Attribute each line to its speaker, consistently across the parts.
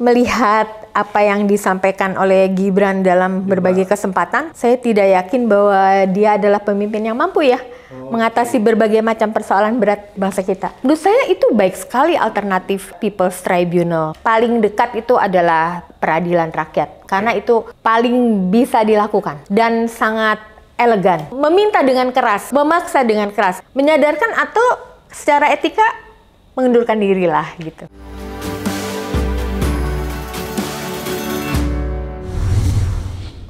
Speaker 1: melihat apa yang disampaikan oleh Gibran dalam berbagai kesempatan, saya tidak yakin bahwa dia adalah pemimpin yang mampu ya mengatasi berbagai macam persoalan berat bangsa kita. Menurut saya itu baik sekali alternatif People's Tribunal. Paling dekat itu adalah peradilan rakyat karena itu paling bisa dilakukan dan sangat elegan. Meminta dengan keras, memaksa dengan keras, menyadarkan atau secara etika mengundurkan dirilah gitu.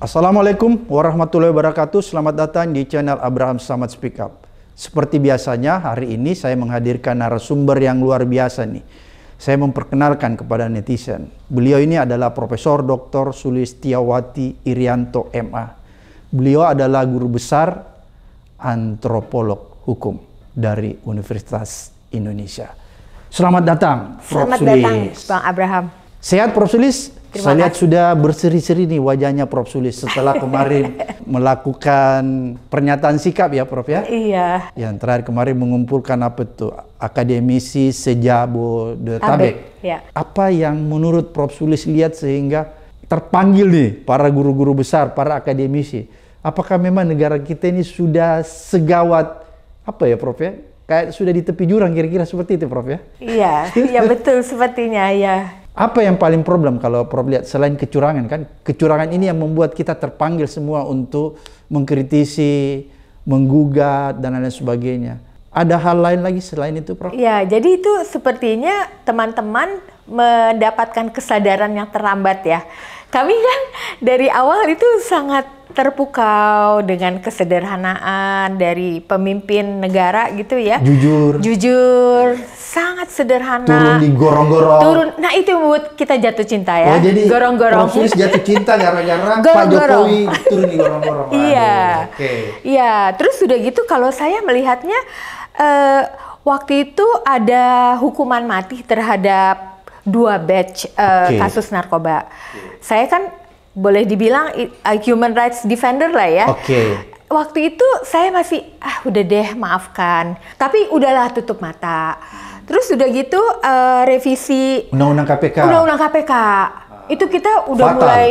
Speaker 2: Assalamualaikum warahmatullahi wabarakatuh. Selamat datang di channel Abraham Samad Speak Up. Seperti biasanya, hari ini saya menghadirkan narasumber yang luar biasa nih. Saya memperkenalkan kepada netizen. Beliau ini adalah Profesor Dr. Sulistiawati Irianto MA. Beliau adalah guru besar antropolog hukum dari Universitas Indonesia. Selamat datang, Prof. Selamat Sulis. datang, Bang Abraham. Sehat, Prof. Sulis? Saya lihat sudah berseri-seri nih wajahnya Prof Sulis setelah kemarin melakukan pernyataan sikap ya Prof ya.
Speaker 1: Iya.
Speaker 2: Ya, yang terakhir kemarin mengumpulkan apa itu akademisi sejabo de Tabek. Ya. Apa yang menurut Prof Sulis lihat sehingga terpanggil nih para guru-guru besar, para akademisi. Apakah memang negara kita ini sudah segawat apa ya Prof ya? Kayak sudah di tepi jurang kira-kira seperti itu Prof ya?
Speaker 1: Iya, ya betul sepertinya ya
Speaker 2: apa yang paling problem kalau Prof lihat selain kecurangan kan? Kecurangan ini yang membuat kita terpanggil semua untuk mengkritisi, menggugat dan lain sebagainya. Ada hal lain lagi selain itu, Prof?
Speaker 1: Ya, jadi itu sepertinya teman-teman mendapatkan kesadaran yang terlambat ya kami kan dari awal itu sangat terpukau dengan kesederhanaan dari pemimpin negara gitu ya. Jujur. Jujur, sangat sederhana. Turun di gorong-gorong. Turun. Nah, itu buat kita jatuh cinta ya. Oh, jadi gorong-gorong. Profis jatuh
Speaker 2: cinta gara-gara Pak Jokowi turun di gorong-gorong. Iya. Oke. Okay.
Speaker 1: Iya, terus sudah gitu kalau saya melihatnya uh, waktu itu ada hukuman mati terhadap dua batch uh, eh, okay. kasus narkoba. Okay. Saya kan boleh dibilang uh, human rights defender lah ya. Oke. Okay. Waktu itu saya masih ah udah deh maafkan, tapi udahlah tutup mata. Terus udah gitu uh, revisi
Speaker 2: undang-undang KPK. Undang-undang
Speaker 1: KPK. Ah. Itu kita udah Fatal. mulai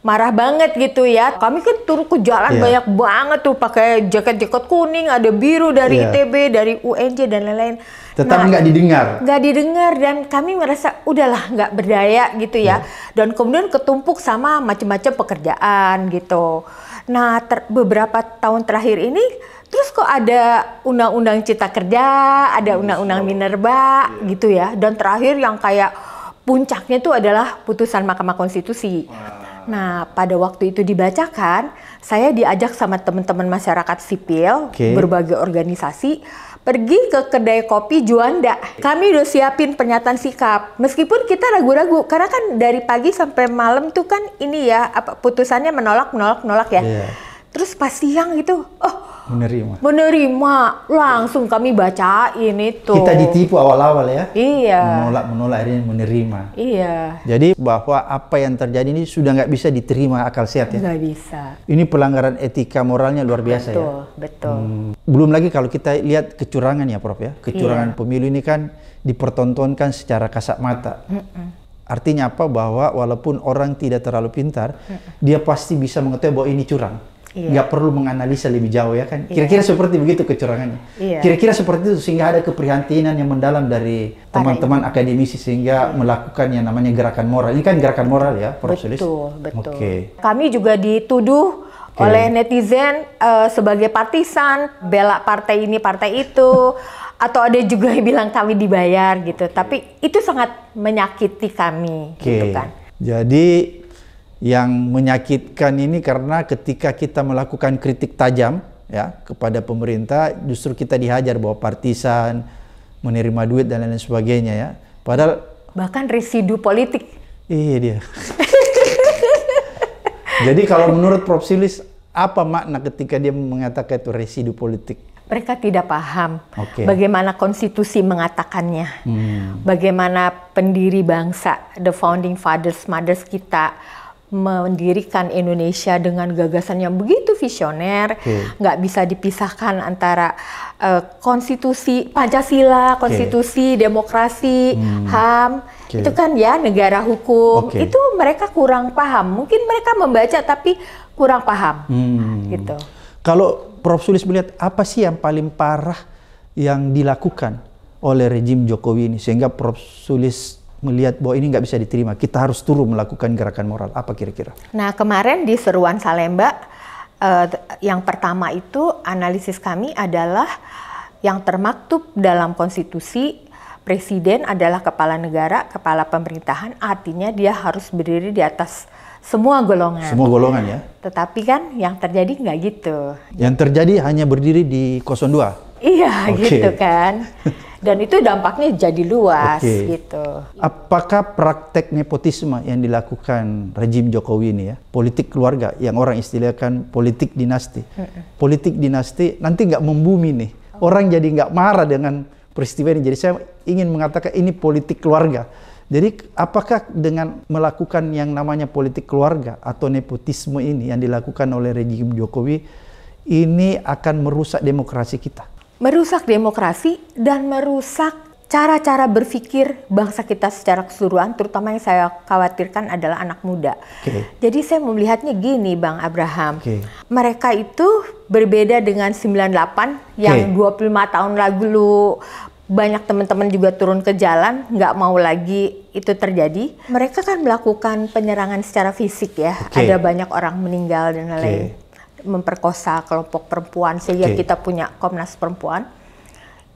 Speaker 1: marah banget gitu ya. Kami kan turun ke jalan yeah. banyak banget tuh pakai jaket-jaket kuning, ada biru dari yeah. ITB, dari UNJ dan lain-lain tetap nah, nggak nah, didengar nggak didengar dan kami merasa udahlah nggak berdaya gitu ya hmm. dan kemudian ketumpuk sama macam-macam pekerjaan gitu nah ter beberapa tahun terakhir ini terus kok ada undang-undang cita kerja ada iya, undang-undang minerba yeah. gitu ya dan terakhir yang kayak puncaknya itu adalah putusan Mahkamah Konstitusi wow. Nah, pada waktu itu dibacakan, saya diajak sama teman-teman masyarakat sipil, okay. berbagai organisasi pergi ke kedai kopi Juanda. Kami udah siapin pernyataan sikap. Meskipun kita ragu-ragu karena kan dari pagi sampai malam tuh kan ini ya apa putusannya menolak menolak menolak ya. Yeah. Terus pas siang itu, oh menerima. Menerima, langsung kami bacain itu. Kita ditipu
Speaker 2: awal-awal ya. Iya. Menolak, menolak ini menerima. Iya. Jadi bahwa apa yang terjadi ini sudah nggak bisa diterima akal sehat ya. Nggak bisa. Ini pelanggaran etika moralnya luar biasa betul, ya. Betul, betul. Hmm. Belum lagi kalau kita lihat kecurangan ya, Prof ya. Kecurangan iya. pemilu ini kan dipertontonkan secara kasat mata. Mm -mm. Artinya apa? Bahwa walaupun orang tidak terlalu pintar, mm dia pasti bisa mengetahui bahwa ini curang Iya. nggak yeah. perlu menganalisa lebih jauh ya kan iya. kira-kira yeah. seperti begitu kecurangannya kira kira-kira seperti itu sehingga ada keprihatinan yang mendalam dari teman-teman akademisi sehingga yeah. melakukan yang namanya gerakan moral ini kan gerakan moral ya Prof betul betul okay.
Speaker 1: kami juga dituduh okay. oleh netizen uh, sebagai partisan bela partai ini partai itu atau ada juga yang bilang kami dibayar gitu tapi itu sangat menyakiti kami okay. gitu kan
Speaker 2: jadi yang menyakitkan ini karena ketika kita melakukan kritik tajam ya kepada pemerintah justru kita dihajar bahwa partisan menerima duit dan lain-lain sebagainya ya padahal
Speaker 1: bahkan residu politik
Speaker 2: iya dia jadi kalau menurut Prof Silis apa makna ketika dia mengatakan itu residu politik
Speaker 1: mereka tidak paham okay. bagaimana konstitusi mengatakannya, hmm. bagaimana pendiri bangsa, the founding fathers, mothers kita mendirikan Indonesia dengan gagasan yang begitu visioner, nggak hmm. bisa dipisahkan antara uh, konstitusi Pancasila, konstitusi okay. demokrasi, hmm. HAM, okay. itu kan ya negara hukum, okay. itu mereka kurang paham. Mungkin mereka membaca tapi kurang paham,
Speaker 2: hmm. gitu. Kalau Prof Sulis melihat apa sih yang paling parah yang dilakukan oleh rejim Jokowi ini sehingga Prof Sulis melihat bahwa ini nggak bisa diterima, kita harus turun melakukan gerakan moral. Apa kira-kira?
Speaker 1: Nah kemarin di seruan Salemba, eh, yang pertama itu analisis kami adalah yang termaktub dalam konstitusi presiden adalah kepala negara, kepala pemerintahan, artinya dia harus berdiri di atas semua golongan. Semua golongan ya. Tetapi kan yang terjadi nggak gitu.
Speaker 2: Yang terjadi hanya berdiri di 02.
Speaker 1: Iya, okay. gitu kan. dan itu dampaknya jadi luas okay. gitu.
Speaker 2: Apakah praktek nepotisme yang dilakukan rejim Jokowi ini ya, politik keluarga yang orang istilahkan politik dinasti, hmm. politik dinasti nanti nggak membumi nih, orang jadi nggak marah dengan peristiwa ini. Jadi saya ingin mengatakan ini politik keluarga. Jadi apakah dengan melakukan yang namanya politik keluarga atau nepotisme ini yang dilakukan oleh rejim Jokowi ini akan merusak demokrasi kita?
Speaker 1: merusak demokrasi dan merusak cara-cara berpikir bangsa kita secara keseluruhan, terutama yang saya khawatirkan adalah anak muda. Okay. Jadi saya melihatnya gini, Bang Abraham. Okay. Mereka itu berbeda dengan 98 yang okay. 25 tahun lalu banyak teman-teman juga turun ke jalan, nggak mau lagi itu terjadi. Mereka kan melakukan penyerangan secara fisik ya, okay. ada banyak orang meninggal dan lain-lain. Okay memperkosa kelompok perempuan sehingga okay. kita punya Komnas Perempuan.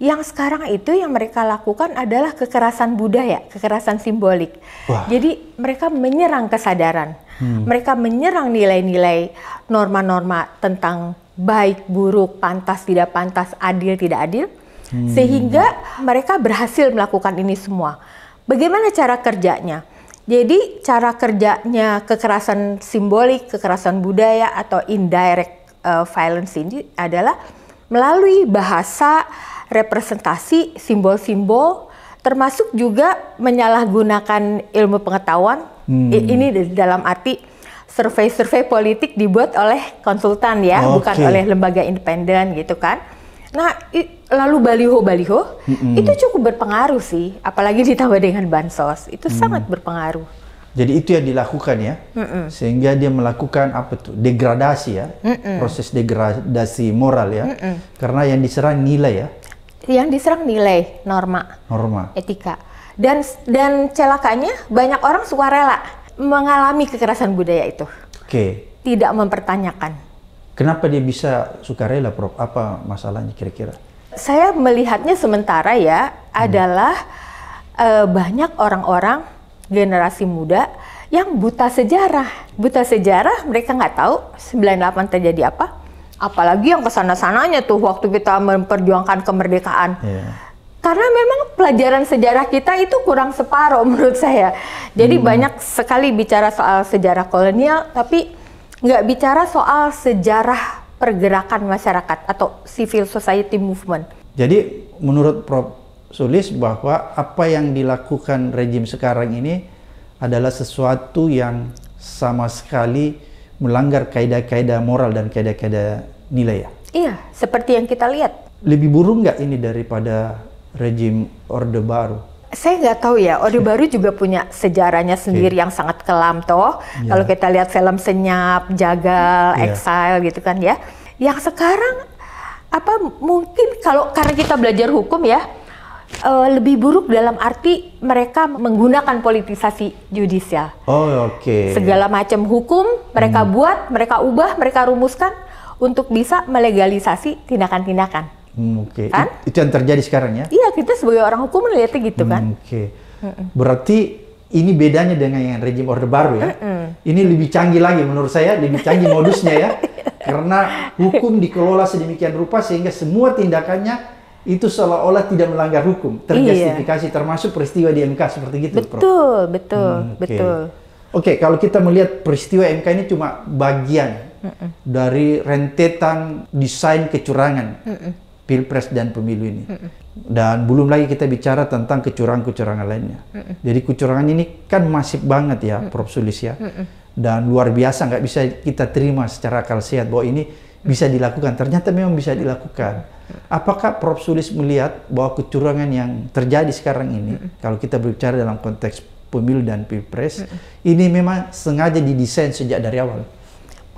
Speaker 1: Yang sekarang itu yang mereka lakukan adalah kekerasan budaya, kekerasan simbolik. Wah. Jadi mereka menyerang kesadaran, hmm. mereka menyerang nilai-nilai norma-norma tentang baik buruk, pantas tidak pantas, adil tidak adil, hmm. sehingga mereka berhasil melakukan ini semua. Bagaimana cara kerjanya? Jadi cara kerjanya kekerasan simbolik, kekerasan budaya atau indirect uh, violence ini adalah melalui bahasa, representasi, simbol-simbol, termasuk juga menyalahgunakan ilmu pengetahuan. Hmm. Ini dalam arti survei-survei politik dibuat oleh konsultan ya, okay. Oh, bukan oleh lembaga independen gitu kan Nah, i, lalu baliho-baliho hmm itu cukup berpengaruh sih, apalagi ditambah dengan bansos, itu mm. sangat berpengaruh.
Speaker 2: Jadi itu yang dilakukan ya, hmm sehingga dia melakukan apa tuh degradasi ya,
Speaker 1: hmm proses
Speaker 2: degradasi moral ya, hmm karena yang diserang nilai ya.
Speaker 1: Yang diserang nilai, norma, norma, etika, dan dan celakanya banyak orang suka rela mengalami kekerasan budaya itu. Oke. Okay. Tidak mempertanyakan
Speaker 2: Kenapa dia bisa sukarela, Prof? Apa masalahnya kira-kira?
Speaker 1: Saya melihatnya sementara ya hmm. adalah e, banyak orang-orang generasi muda yang buta sejarah. Buta sejarah mereka nggak tahu 98 terjadi apa. Apalagi yang kesana-sananya tuh waktu kita memperjuangkan kemerdekaan. Yeah karena memang pelajaran sejarah kita itu kurang separuh menurut saya. Jadi hmm. banyak sekali bicara soal sejarah kolonial, tapi nggak bicara soal sejarah pergerakan masyarakat atau civil society movement.
Speaker 2: Jadi menurut Prof Sulis bahwa apa yang dilakukan rejim sekarang ini adalah sesuatu yang sama sekali melanggar kaidah-kaidah moral dan kaidah-kaidah nilai ya.
Speaker 1: Iya, seperti yang kita lihat.
Speaker 2: Lebih buruk nggak ini daripada rejim Orde Baru?
Speaker 1: saya nggak tahu ya, Orde Baru juga punya sejarahnya sendiri okay. yang sangat kelam toh. Yeah. Kalau kita lihat film Senyap, Jagal, yeah. Exile gitu kan ya. Yang sekarang apa mungkin kalau karena kita belajar hukum ya uh, lebih buruk dalam arti mereka menggunakan politisasi judicial.
Speaker 2: Oh, oke. Okay. Segala
Speaker 1: macam hukum mereka hmm. buat, mereka ubah, mereka rumuskan untuk bisa melegalisasi tindakan-tindakan.
Speaker 2: Hmm, Oke. Okay. Kan? itu yang terjadi sekarang ya?
Speaker 1: Iya, kita sebagai orang hukum melihatnya gitu kan. hmm, kan. Oke. Okay.
Speaker 2: Berarti ini bedanya dengan yang rejim orde baru ya. Mm-mm. Ini lebih canggih lagi menurut saya, lebih canggih modusnya ya. Karena hukum dikelola sedemikian rupa sehingga semua tindakannya itu seolah-olah tidak melanggar hukum, iya. terjustifikasi iya. termasuk peristiwa di MK seperti gitu. Betul, Prof.
Speaker 1: betul, hmm, okay. betul. Oke,
Speaker 2: okay, kalau kita melihat peristiwa MK ini cuma bagian Mm-mm. dari rentetan desain kecurangan. Mm-mm pilpres dan pemilu ini. Mm -mm. Dan belum lagi kita bicara tentang kecurangan-kecurangan lainnya. Mm -mm. Jadi kecurangan ini kan masif banget ya, mm -mm. Prof. Sulis ya. Mm -mm. Dan luar biasa nggak bisa kita terima secara akal sehat bahwa ini bisa dilakukan. Ternyata memang bisa dilakukan. Apakah Prof. Sulis melihat bahwa kecurangan yang terjadi sekarang ini, mm -mm. kalau kita berbicara dalam konteks pemilu dan pilpres, mm -mm. ini memang sengaja didesain sejak dari awal?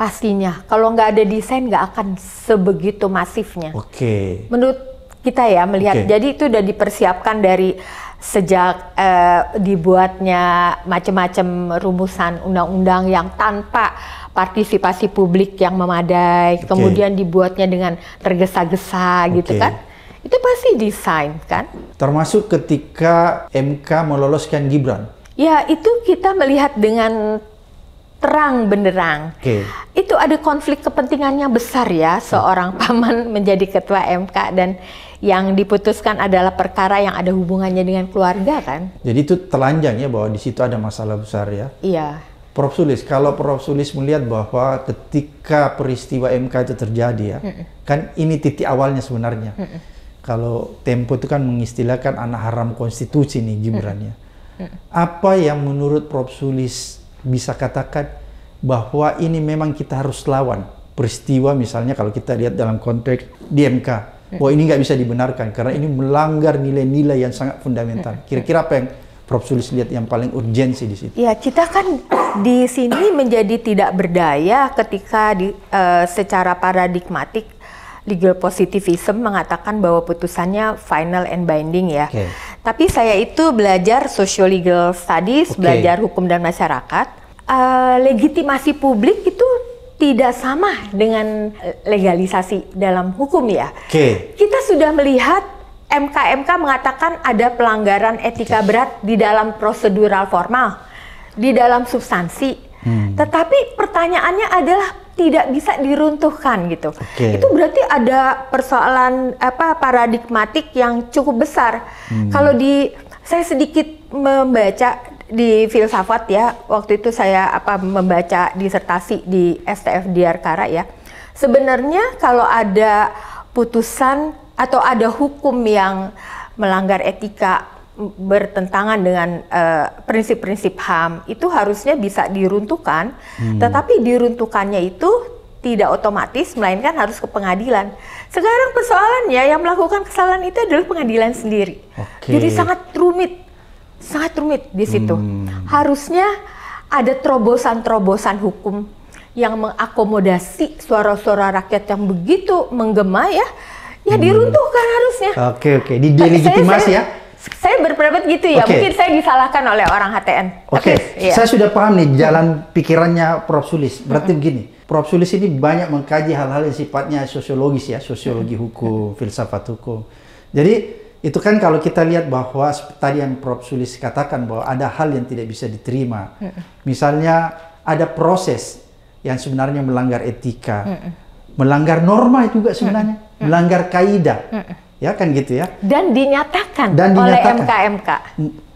Speaker 1: Pastinya, kalau nggak ada desain nggak akan sebegitu masifnya. Oke. Okay. Menurut kita ya melihat, okay. jadi itu udah dipersiapkan dari sejak eh, dibuatnya macam-macam rumusan undang-undang yang tanpa partisipasi publik yang memadai, okay. kemudian dibuatnya dengan tergesa-gesa okay. gitu kan? Itu pasti desain kan?
Speaker 2: Termasuk ketika MK meloloskan Gibran.
Speaker 1: Ya, itu kita melihat dengan terang benderang. Okay. Itu ada konflik kepentingannya besar ya seorang paman menjadi ketua MK dan yang diputuskan adalah perkara yang ada hubungannya dengan keluarga kan.
Speaker 2: Jadi itu telanjang ya bahwa di situ ada masalah besar ya. Iya. Prof Sulis, kalau Prof Sulis melihat bahwa ketika peristiwa MK itu terjadi ya, mm -mm. kan ini titik awalnya sebenarnya. Mm -mm. Kalau Tempo itu kan mengistilahkan anak haram konstitusi nih Gibran mm -mm. ya. Apa yang menurut Prof Sulis bisa katakan bahwa ini memang kita harus lawan peristiwa misalnya kalau kita lihat dalam konteks di MK bahwa ini nggak bisa dibenarkan karena ini melanggar nilai-nilai yang sangat fundamental. Kira-kira apa yang Prof Sulis lihat yang paling urgensi di situ?
Speaker 1: Ya kita kan di sini menjadi tidak berdaya ketika di, uh, secara paradigmatik legal positivism mengatakan bahwa putusannya final and binding ya. Okay. Tapi saya itu belajar social legal studies, okay. belajar hukum dan masyarakat. Uh, legitimasi publik itu tidak sama dengan eh, legalisasi dalam hukum ya. Okay. Kita sudah melihat MKMK mengatakan ada pelanggaran etika okay. berat di dalam prosedural formal, di dalam substansi. Hmm. Tetapi pertanyaannya adalah tidak bisa diruntuhkan gitu. Okay. Itu berarti ada persoalan apa paradigmatik yang cukup besar. Hmm. Kalau di saya sedikit membaca di filsafat ya, waktu itu saya apa membaca disertasi di STF Diarkara ya. Sebenarnya kalau ada putusan atau ada hukum yang melanggar etika bertentangan dengan eh, prinsip-prinsip uh, HAM itu harusnya bisa diruntuhkan, hmm. tetapi diruntuhkannya itu tidak otomatis melainkan harus ke pengadilan. Sekarang persoalannya yang melakukan kesalahan itu adalah pengadilan sendiri.
Speaker 3: Okay. Jadi sangat
Speaker 1: rumit, sangat rumit di situ. Hmm. Harusnya ada terobosan-terobosan hukum yang mengakomodasi suara-suara rakyat yang begitu menggema ya, ya hmm. diruntuhkan harusnya.
Speaker 2: Oke okay, oke, okay. delegitimasi ya
Speaker 1: saya berpendapat gitu ya. Okay. Mungkin saya disalahkan oleh orang HTN. Oke, okay. Iya. saya
Speaker 2: sudah paham nih jalan pikirannya Prof. Sulis. Berarti begini, Prof. Sulis ini banyak mengkaji hal-hal yang sifatnya sosiologis ya, sosiologi hukum, filsafat hukum. Jadi itu kan kalau kita lihat bahwa tadi yang Prof. Sulis katakan bahwa ada hal yang tidak bisa diterima. Misalnya ada proses yang sebenarnya melanggar etika, melanggar norma juga sebenarnya, melanggar kaidah ya kan gitu ya.
Speaker 1: Dan dinyatakan, Dan dinyatakan oleh MKMK.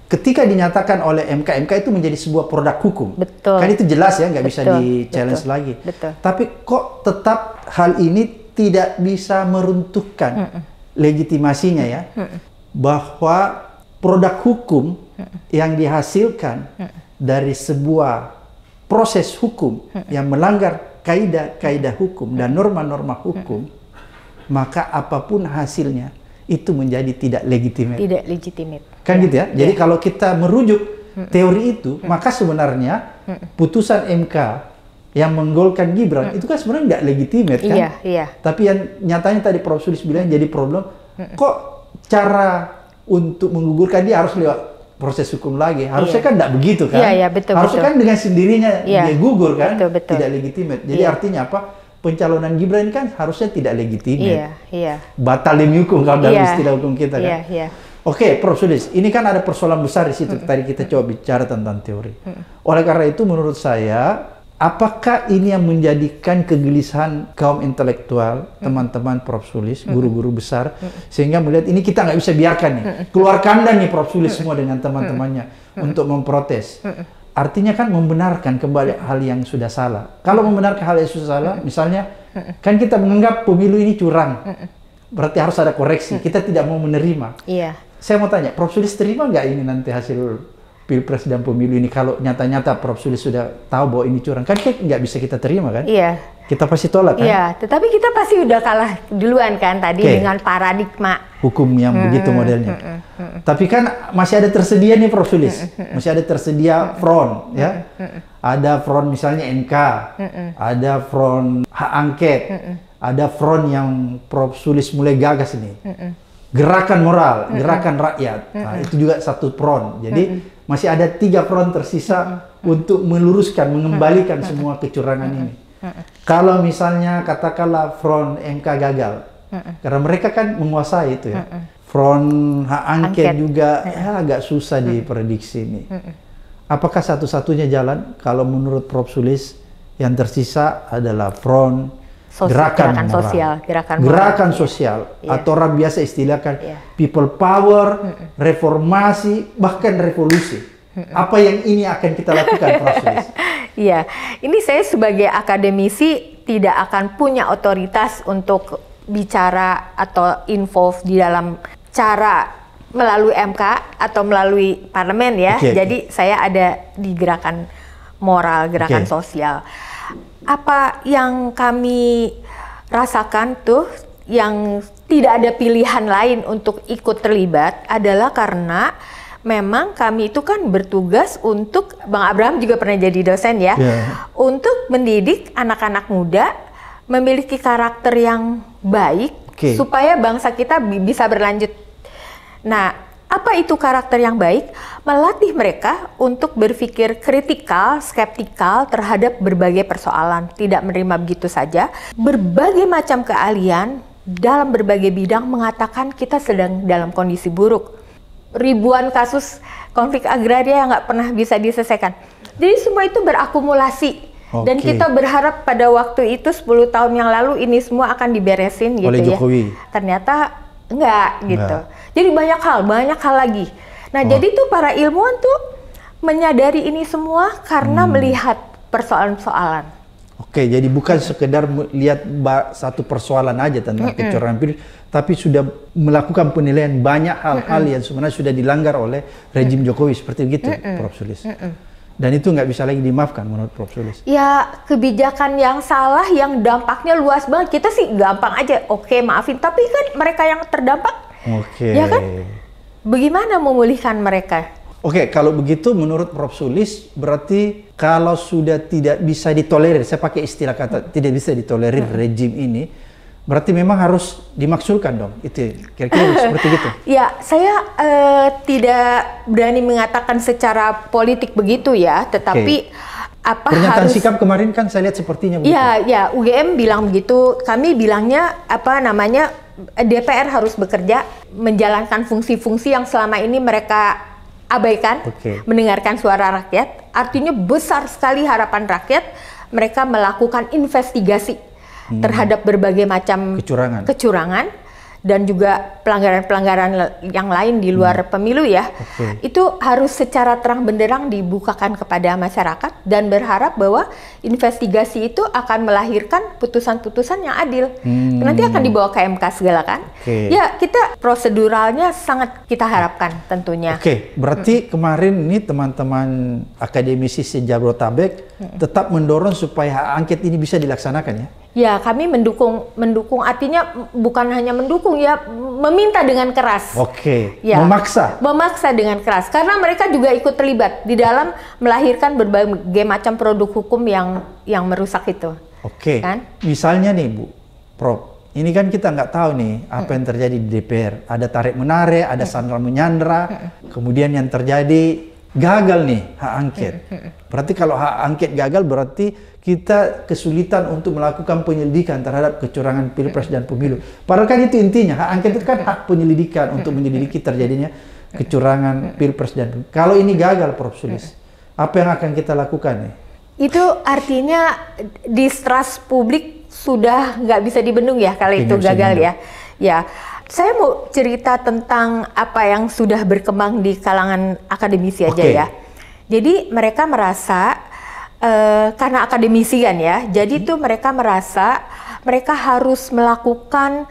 Speaker 2: Ketika dinyatakan oleh MKMK itu menjadi sebuah produk hukum. Betul. Kan itu jelas ya, nggak bisa di challenge betul, lagi. Betul. Tapi kok tetap hal ini tidak bisa meruntuhkan mm -mm. legitimasinya ya, mm -mm. bahwa produk hukum mm -mm. yang dihasilkan mm -mm. dari sebuah proses hukum mm -mm. yang melanggar kaidah-kaidah hukum dan norma-norma hukum. -mm maka apapun hasilnya itu menjadi tidak legitimate. Tidak legitimate. Kan ya. gitu ya. Jadi ya. kalau kita merujuk teori itu, hmm. maka sebenarnya putusan MK yang menggolkan Gibran hmm. itu kan sebenarnya tidak legitimate kan. Iya, iya. Tapi yang nyatanya tadi Prof Sulis bilang jadi problem, hmm. kok cara untuk menggugurkan dia harus lewat proses hukum lagi. Harusnya iya. kan tidak begitu kan? Iya, iya, betul. Harusnya betul. kan dengan sendirinya iya. dia gugur kan? Betul, betul. Tidak legitimate. Jadi iya. artinya apa? pencalonan Gibran kan harusnya tidak legitim. Iya, iya. Batal demi hukum kalau dalam iya, istilah hukum kita kan. Iya, iya. Oke, okay, Prof. Sulis, ini kan ada persoalan besar di situ. Mm. Tadi kita coba bicara tentang teori. Mm. Oleh karena itu, menurut saya, apakah ini yang menjadikan kegelisahan kaum intelektual, teman-teman mm. Prof. Sulis, guru-guru besar, sehingga melihat ini kita nggak bisa biarkan nih. Keluar kandang nih Prof. Sulis semua dengan teman-temannya untuk memprotes. Artinya kan membenarkan kembali ya. hal yang sudah salah. Kalau ya. membenarkan hal yang sudah salah, ya. misalnya kan kita menganggap pemilu ini curang, berarti harus ada koreksi. Kita tidak mau menerima. Iya. Saya mau tanya, Prof Sulis terima nggak ini nanti hasil pilpres dan pemilu ini kalau nyata-nyata Prof Sulis sudah tahu bahwa ini curang kan kayak nggak bisa kita terima kan? Iya. Kita pasti tolak kan? Iya,
Speaker 1: tetapi kita pasti udah kalah duluan kan tadi okay. dengan paradigma
Speaker 2: hukum yang hmm, begitu modelnya. Hmm, hmm, Tapi kan masih ada tersedia nih Prof Sulis, masih ada tersedia front ya. Ada front misalnya NK, ada front hak angket, ada front yang Prof Sulis mulai gagas ini. Gerakan moral, gerakan rakyat. Nah, itu juga satu front. Jadi masih ada tiga front tersisa hmm. untuk meluruskan, mengembalikan hmm. semua kecurangan hmm. ini. Kalau misalnya katakanlah front MK gagal, karena mereka kan menguasai itu ya. Front hak angket, angket. juga ya, agak susah diprediksi ini. Apakah satu-satunya jalan kalau menurut Prof Sulis yang tersisa adalah front sosial, gerakan, gerakan moral. sosial,
Speaker 1: gerakan, gerakan moral.
Speaker 2: sosial yeah. atau orang biasa istilahkan yeah. people power, mm -mm. reformasi, bahkan revolusi. Apa yang ini akan kita lakukan, Prof.
Speaker 1: Iya, ini saya sebagai akademisi tidak akan punya otoritas untuk bicara atau involve di dalam cara melalui MK atau melalui parlemen ya. Okay, Jadi saya ada di gerakan moral, gerakan okay. sosial apa yang kami rasakan tuh yang tidak ada pilihan lain untuk ikut terlibat adalah karena memang kami itu kan bertugas untuk Bang Abraham juga pernah jadi dosen ya yeah. untuk mendidik anak-anak muda memiliki karakter yang baik okay. supaya bangsa kita bisa berlanjut. Nah, apa itu karakter yang baik? Melatih mereka untuk berpikir kritikal, skeptikal terhadap berbagai persoalan, tidak menerima begitu saja. Berbagai macam keahlian dalam berbagai bidang mengatakan kita sedang dalam kondisi buruk. Ribuan kasus konflik agraria yang nggak pernah bisa diselesaikan. Jadi semua itu berakumulasi. Okay. Dan kita berharap pada waktu itu 10 tahun yang lalu ini semua akan diberesin gitu Oleh ya. Ternyata enggak gitu. Nah. Jadi banyak hal, banyak hal lagi. Nah, oh. jadi tuh para ilmuwan tuh menyadari ini semua karena hmm. melihat persoalan-persoalan.
Speaker 2: Oke, jadi bukan sekedar melihat satu persoalan aja tentang mm -mm. kecurangan pemilu, tapi sudah melakukan penilaian banyak hal-hal mm yang sebenarnya sudah dilanggar oleh rejim mm Jokowi seperti begitu, mm Prof. Sulis. Mm Dan itu nggak bisa lagi dimaafkan menurut Prof. Sulis.
Speaker 1: Ya, kebijakan yang salah yang dampaknya luas banget. Kita sih gampang aja, oke maafin. Tapi kan mereka yang terdampak
Speaker 2: Oke. Okay. Ya kan?
Speaker 1: Bagaimana memulihkan mereka?
Speaker 2: Oke, okay, kalau begitu menurut Prof. Sulis berarti kalau sudah tidak bisa ditolerir, saya pakai istilah kata tidak bisa ditolerir hmm. rejim ini, berarti memang harus dimaksulkan dong itu ya, kira-kira seperti itu.
Speaker 1: ya saya uh, tidak berani mengatakan secara politik begitu ya tetapi okay. apa pernyataan harus, sikap
Speaker 2: kemarin kan saya lihat sepertinya ya, begitu. ya
Speaker 1: ya UGM bilang begitu kami bilangnya apa namanya DPR harus bekerja menjalankan fungsi-fungsi yang selama ini mereka abaikan, okay. mendengarkan suara rakyat. Artinya besar sekali harapan rakyat mereka melakukan investigasi hmm. terhadap berbagai macam kecurangan. kecurangan dan juga pelanggaran-pelanggaran yang lain di luar hmm. pemilu ya, okay. itu harus secara terang benderang dibukakan kepada masyarakat dan berharap bahwa investigasi itu akan melahirkan putusan-putusan yang adil.
Speaker 2: Hmm. Nanti akan dibawa
Speaker 1: ke MK segala kan? Okay. Ya kita proseduralnya sangat kita harapkan tentunya. Oke, okay.
Speaker 2: berarti hmm. kemarin ini teman-teman akademisi sejabodetabek hmm. tetap mendorong supaya angket ini bisa dilaksanakan ya?
Speaker 1: Ya, kami mendukung mendukung artinya bukan hanya mendukung ya meminta dengan keras. Oke. Okay. Ya. Memaksa. Memaksa dengan keras karena mereka juga ikut terlibat di dalam melahirkan berbagai macam produk hukum yang yang merusak itu.
Speaker 2: Oke. Okay. Kan? Misalnya nih Bu, Prof, ini kan kita nggak tahu nih apa yang terjadi di DPR. Ada tarik menarik, ada sandra menyandra, kemudian yang terjadi gagal nih hak angket. Berarti kalau hak angket gagal berarti kita kesulitan untuk melakukan penyelidikan terhadap kecurangan pilpres dan pemilu. Padahal kan itu intinya, hak angket itu kan hak penyelidikan untuk menyelidiki terjadinya kecurangan pilpres dan pemilu. Kalau ini gagal, Prof. Sulis, apa yang akan kita lakukan nih?
Speaker 1: Itu artinya distrust publik sudah nggak bisa dibendung ya kalau itu gagal ya. Ya, saya mau cerita tentang apa yang sudah berkembang di kalangan akademisi aja ya. Jadi mereka merasa Eh, karena akademisi kan ya, jadi itu hmm. mereka merasa mereka harus melakukan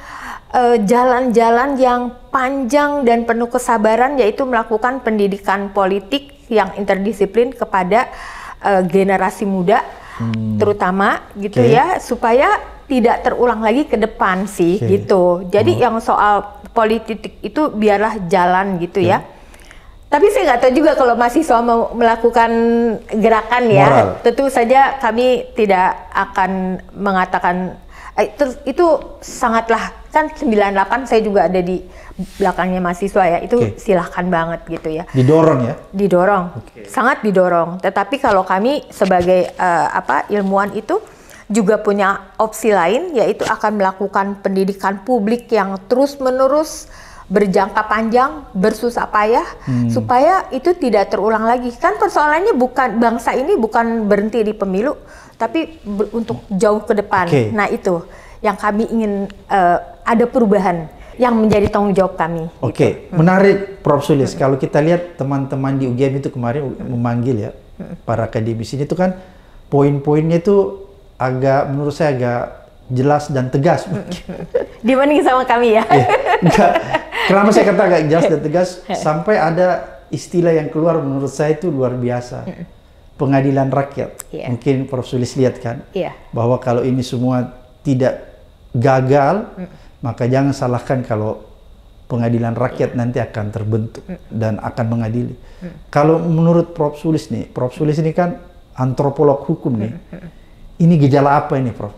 Speaker 1: eh, jalan-jalan uh, yang panjang dan penuh kesabaran, yaitu melakukan pendidikan politik yang interdisiplin kepada uh, generasi muda, hmm. terutama gitu okay. ya, supaya tidak terulang lagi ke depan sih okay. gitu. Jadi oh. yang soal politik itu biarlah jalan gitu okay. ya. ya. Tapi saya nggak tahu juga kalau mahasiswa melakukan gerakan ya. Moral. Tentu saja kami tidak akan mengatakan itu, eh, itu sangatlah kan 98 saya juga ada di belakangnya mahasiswa ya. Itu okay. silahkan banget gitu ya.
Speaker 2: Didorong ya?
Speaker 1: Didorong. Okay. Sangat didorong. Tetapi kalau kami sebagai uh, apa ilmuwan itu juga punya opsi lain yaitu akan melakukan pendidikan publik yang terus-menerus berjangka panjang, bersusah payah hmm. supaya itu tidak terulang lagi. Kan persoalannya bukan bangsa ini bukan berhenti di pemilu, tapi untuk jauh ke depan. Okay. Nah, itu yang kami ingin uh, ada perubahan yang menjadi tanggung jawab kami.
Speaker 2: Oke, okay. gitu. Hmm. menarik Prof Sulis. Hmm. Kalau kita lihat teman-teman di UGM itu kemarin hmm. memanggil ya hmm. para akademisi itu kan poin-poinnya itu agak menurut saya agak jelas dan tegas mana
Speaker 1: Dibanding sama kami ya. ya enggak.
Speaker 2: Kenapa saya katakan jelas dan tegas? Iya. Sampai ada istilah yang keluar menurut saya itu luar biasa. Pengadilan rakyat. Yeah. Mungkin Prof. Sulis lihat kan? Yeah. Bahwa kalau ini semua tidak gagal, mm. maka jangan salahkan kalau pengadilan rakyat mm. nanti akan terbentuk mm. dan akan mengadili. Mm. Kalau menurut Prof. Sulis nih, Prof. Sulis ini kan antropolog hukum nih. Mm. Ini gejala apa ini Prof?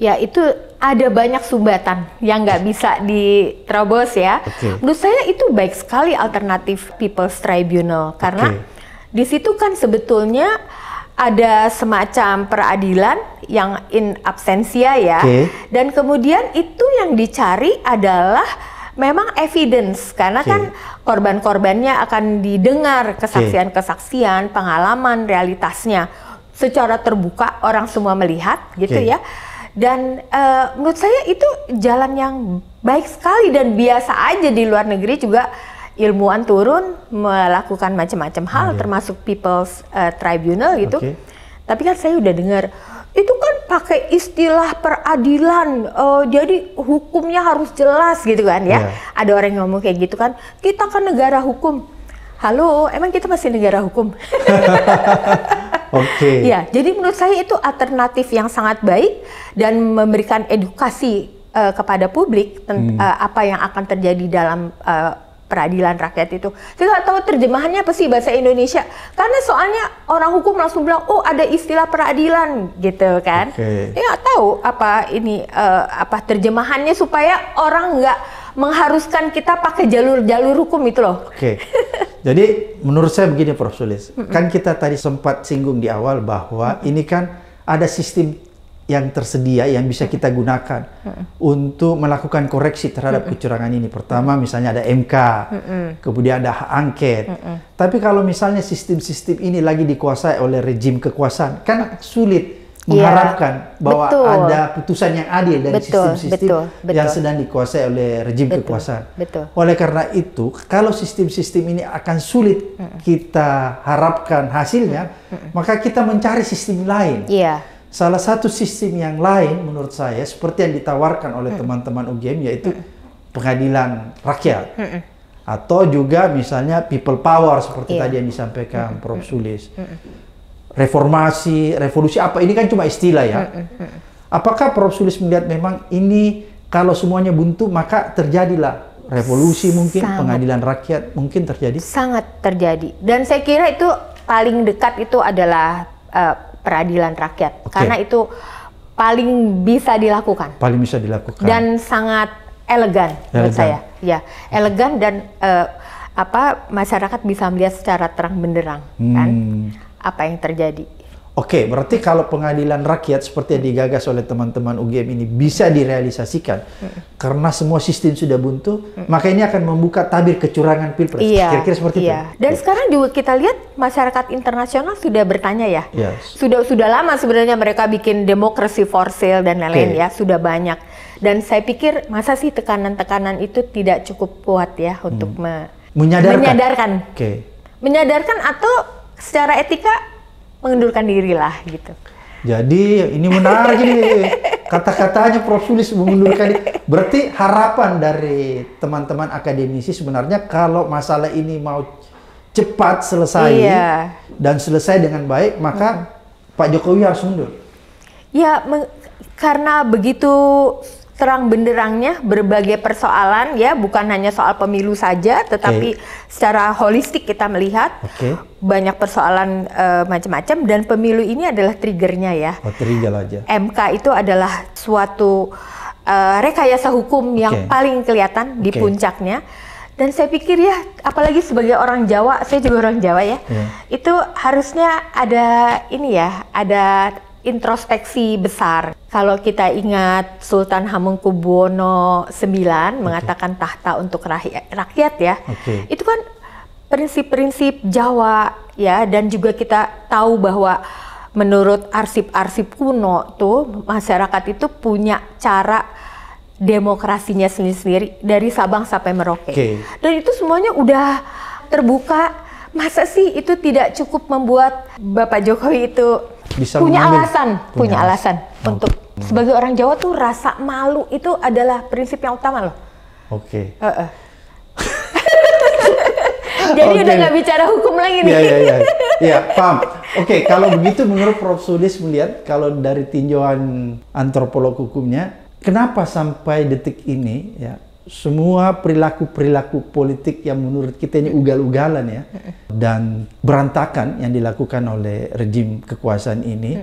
Speaker 1: ya itu ada banyak sumbatan yang nggak bisa diterobos ya. Okay. Menurut saya itu baik sekali alternatif People's Tribunal karena okay. di situ kan sebetulnya ada semacam peradilan yang in absentia ya. Okay. Dan kemudian itu yang dicari adalah memang evidence karena okay. kan korban-korbannya akan didengar kesaksian-kesaksian, pengalaman, realitasnya secara terbuka orang semua melihat gitu okay. ya dan uh, menurut saya itu jalan yang baik sekali dan biasa aja di luar negeri juga ilmuwan turun melakukan macam-macam hal okay. Iya. termasuk people's uh, tribunal gitu. Okay. Tapi kan saya udah dengar itu kan pakai istilah peradilan. Uh, jadi hukumnya harus jelas gitu kan ya. Yeah. Ada orang yang ngomong kayak gitu kan. Kita kan negara hukum halo, emang kita masih negara hukum? Oke. okay. Ya, jadi menurut saya itu alternatif yang sangat baik dan memberikan edukasi uh, kepada publik hmm. uh, apa yang akan terjadi dalam uh, peradilan rakyat itu. Saya nggak tahu terjemahannya apa sih bahasa Indonesia. Karena soalnya orang hukum langsung bilang, oh ada istilah peradilan gitu kan. Okay. Ya nggak tahu apa ini uh, apa terjemahannya supaya orang nggak mengharuskan kita pakai jalur-jalur hukum itu loh.
Speaker 2: Oke. Okay. Jadi menurut saya begini Prof Sulis, mm -mm. kan kita tadi sempat singgung di awal bahwa mm -mm. ini kan ada sistem yang tersedia yang bisa kita gunakan -mm. untuk melakukan koreksi terhadap -mm. kecurangan ini. Pertama misalnya ada MK, -mm. kemudian ada hak angket. -mm. Tapi kalau misalnya sistem-sistem ini lagi dikuasai oleh rejim kekuasaan, kan sulit Iya, mengharapkan ya, bahwa betul. ada putusan yang adil dari sistem-sistem yang sedang dikuasai oleh rejim betul, kekuasaan. Betul. Oleh karena itu, kalau sistem-sistem ini akan sulit mm. kita harapkan hasilnya, mm. maka kita mencari sistem lain. Yeah. Salah satu sistem yang lain menurut saya seperti yang ditawarkan oleh teman-teman mm. UGM yaitu pengadilan rakyat. Atau juga misalnya people power seperti yeah. tadi yang disampaikan Prof Sulis reformasi, revolusi apa ini kan cuma istilah ya. Eh, eh, eh. Apakah Prof Sulis melihat memang ini kalau semuanya buntu maka terjadilah revolusi mungkin sangat, pengadilan rakyat
Speaker 1: mungkin terjadi? Sangat terjadi dan saya kira itu paling dekat itu adalah uh, peradilan rakyat okay. karena itu paling bisa dilakukan.
Speaker 2: Paling bisa dilakukan. Dan
Speaker 1: sangat elegan, elegan. menurut saya. Ya, elegan dan uh, apa masyarakat bisa melihat secara terang benderang
Speaker 2: kan? hmm. kan
Speaker 1: apa yang terjadi.
Speaker 2: Oke, berarti kalau pengadilan rakyat seperti yang digagas oleh teman-teman UGM ini bisa direalisasikan hmm. karena semua sistem sudah buntu, hmm. maka ini akan membuka tabir kecurangan pilpres. Iya, Kira-kira seperti iya. itu.
Speaker 1: Dan ya. sekarang juga kita lihat masyarakat internasional sudah bertanya ya. Yes. Sudah sudah lama sebenarnya mereka bikin demokrasi for sale dan lain-lain okay. ya, sudah banyak. Dan saya pikir masa sih tekanan-tekanan itu tidak cukup kuat ya untuk hmm. me menyadarkan. Menyadarkan. Okay. Menyadarkan atau secara etika mengundurkan diri lah gitu.
Speaker 2: Jadi ini menarik ini kata-katanya Prof. Sulis mengundurkan diri. Berarti harapan dari teman-teman akademisi sebenarnya kalau masalah ini mau cepat selesai iya. dan selesai dengan baik maka hmm. Pak Jokowi harus mundur.
Speaker 1: Ya karena begitu terang benderangnya berbagai persoalan ya bukan hanya soal pemilu saja tetapi okay. secara holistik kita melihat okay. banyak persoalan e, macam-macam dan pemilu ini adalah triggernya ya.
Speaker 2: Oh, trigger aja.
Speaker 1: MK itu adalah suatu e, rekayasa hukum yang paling kelihatan di puncaknya dan saya pikir ya apalagi sebagai orang Jawa saya juga orang Jawa ya yeah. itu harusnya ada ini ya ada introspeksi besar kalau kita ingat Sultan Hamengkubuwono IX mengatakan tahta untuk rakyat, rakyat ya, okay. itu kan prinsip-prinsip Jawa ya, dan juga kita tahu bahwa menurut arsip-arsip kuno tuh masyarakat itu punya cara demokrasinya sendiri-sendiri dari Sabang sampai Merauke. Okay. Dan itu semuanya udah terbuka. Masa sih itu tidak cukup membuat Bapak Jokowi itu
Speaker 3: bisa punya mengambil. alasan, punya, punya alasan,
Speaker 1: okay. untuk hmm. sebagai orang Jawa tuh rasa malu itu adalah prinsip yang utama loh. Oke. Okay. Uh -uh. Jadi okay. udah nggak bicara hukum lagi nih. Ya ya
Speaker 2: ya. Iya paham. Oke okay, kalau begitu menurut Prof Sulis melihat kalau dari tinjauan antropolog hukumnya, kenapa sampai detik ini ya semua perilaku-perilaku politik yang menurut kita ini ugal-ugalan ya dan berantakan yang dilakukan oleh rejim kekuasaan ini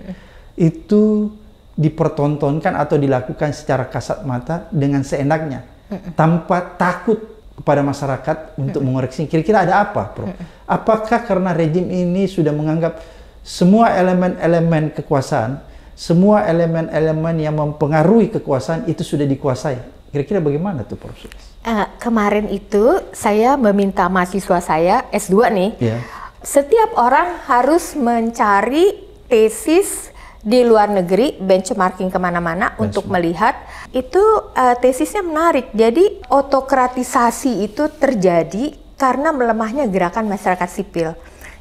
Speaker 2: itu dipertontonkan atau dilakukan secara kasat mata dengan seenaknya tanpa takut kepada masyarakat untuk mengoreksi kira-kira ada apa, Bro? Apakah karena rejim ini sudah menganggap semua elemen-elemen kekuasaan, semua elemen-elemen yang mempengaruhi kekuasaan itu sudah dikuasai Kira-kira bagaimana tuh proses?
Speaker 1: Uh, kemarin itu saya meminta mahasiswa saya S2 nih. Yeah. Setiap orang harus mencari tesis di luar negeri benchmarking kemana-mana untuk melihat itu uh, tesisnya menarik. Jadi otokratisasi itu terjadi karena melemahnya gerakan masyarakat sipil.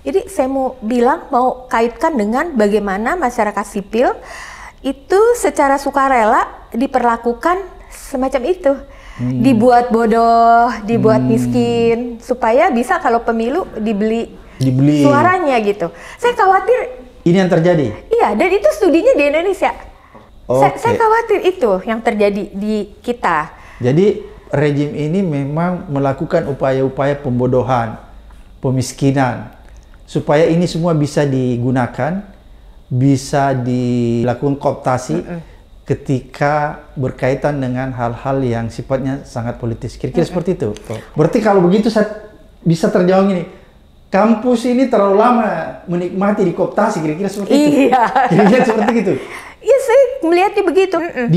Speaker 1: Jadi saya mau bilang mau kaitkan dengan bagaimana masyarakat sipil itu secara sukarela diperlakukan semacam itu. Hmm. Dibuat bodoh, dibuat hmm. miskin supaya bisa kalau pemilu dibeli
Speaker 2: dibeli suaranya
Speaker 1: gitu. Saya khawatir
Speaker 2: ini yang terjadi.
Speaker 1: Iya, dan itu studinya di Indonesia. Okay. Saya, saya khawatir itu yang terjadi di kita.
Speaker 2: Jadi rejim ini memang melakukan upaya-upaya pembodohan, pemiskinan supaya ini semua bisa digunakan, bisa dilakukan koptasi Mm -mm ketika berkaitan dengan hal-hal yang sifatnya sangat politis. Kira-kira okay. seperti itu. Berarti kalau begitu saya bisa terjawab ini. Kampus ini terlalu lama menikmati di kooptasi kira-kira seperti itu. iya. Kira-kira seperti itu.
Speaker 1: Iya sih melihatnya begitu. Mm-mm.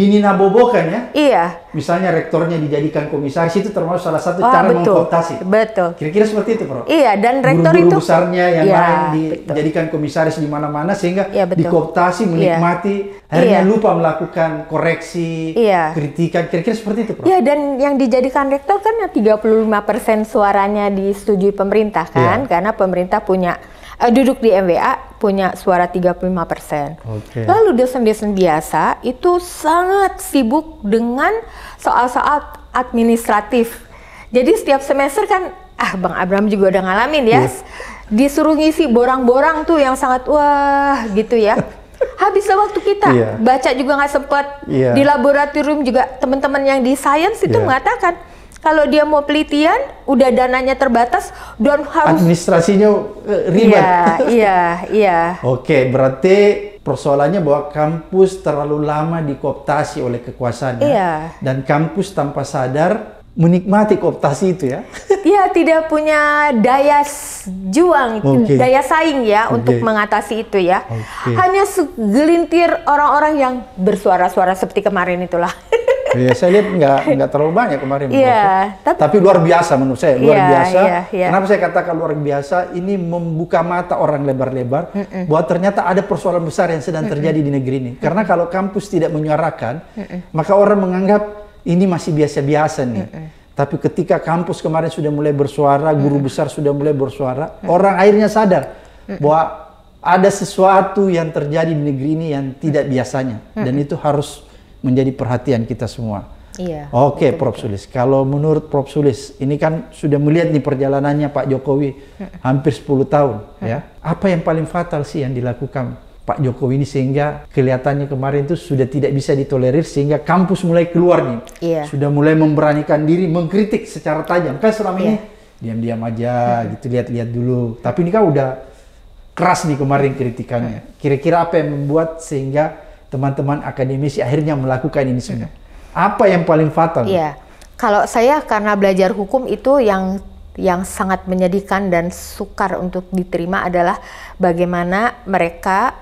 Speaker 1: Kan ya? Iya.
Speaker 2: Misalnya rektornya dijadikan komisaris itu termasuk salah satu oh, cara betul. mengkooptasi. Betul. Kira-kira seperti itu, Prof. Iya,
Speaker 1: dan rektor Guru -guru itu besarnya yang iya, lain
Speaker 2: dijadikan betul. komisaris di mana-mana sehingga iya,
Speaker 1: dikooptasi iya. menikmati
Speaker 2: ya. akhirnya iya. lupa melakukan koreksi, iya. kritikan. Kira-kira seperti itu, Prof. Iya, dan
Speaker 1: yang dijadikan rektor kan 35% suaranya disetujui pemerintah kan? Iya. Karena pemerintah punya uh, duduk di MWA punya suara 35 persen.
Speaker 3: Okay. Lalu
Speaker 1: dosen-dosen biasa itu sangat sibuk dengan soal-soal administratif. Jadi setiap semester kan, ah Bang Abraham juga udah ngalamin ya, yes. Iya. disuruh ngisi borang-borang tuh yang sangat wah gitu ya. Habislah waktu kita yeah. baca juga nggak sempet yeah. di laboratorium juga teman-teman yang di science itu yeah. mengatakan kalau dia mau pelitian, udah dananya terbatas dan harus administrasinya eh, ribet. Iya, iya, iya.
Speaker 2: Oke, berarti persoalannya bahwa kampus terlalu lama dikoptasi oleh kekuasaan ya? iya. dan kampus tanpa sadar menikmati kooptasi itu ya.
Speaker 1: Iya, tidak punya daya juang, okay. daya saing ya okay. untuk mengatasi itu ya. Okay. Hanya segelintir orang-orang yang bersuara-suara seperti kemarin itulah.
Speaker 2: Iya, saya lihat nggak nggak terlalu banyak kemarin. Iya. tapi, tapi luar biasa menurut saya, luar yeah, biasa. Yeah, yeah. Kenapa saya katakan luar biasa? Ini membuka mata orang lebar-lebar mm -mm. bahwa ternyata ada persoalan besar yang sedang mm -mm. terjadi di negeri ini. Karena kalau kampus tidak menyuarakan, mm -mm. maka orang menganggap ini masih biasa-biasa nih. Mm -mm. Tapi ketika kampus kemarin sudah mulai bersuara, guru besar sudah mulai bersuara, mm -mm. orang akhirnya sadar bahwa ada sesuatu yang terjadi di negeri ini yang tidak biasanya mm -mm. dan itu harus menjadi perhatian kita semua. Iya. Oke, betul, Prof Sulis. Kalau menurut Prof Sulis, ini kan sudah melihat nih perjalanannya Pak Jokowi hampir 10 tahun ya. Apa yang paling fatal sih yang dilakukan Pak Jokowi ini sehingga kelihatannya kemarin itu sudah tidak bisa ditolerir sehingga kampus mulai keluar nih. Iya. Sudah mulai memberanikan diri mengkritik secara tajam. Kan selama iya. ini diam-diam aja hmm. gitu lihat-lihat dulu. Tapi ini kan udah keras nih kemarin kritikannya. Kira-kira apa yang membuat sehingga teman-teman akademisi akhirnya melakukan ini semua. Apa yang
Speaker 1: paling fatal? Iya. Kalau saya karena belajar hukum itu yang yang sangat menyedihkan dan sukar untuk diterima adalah bagaimana mereka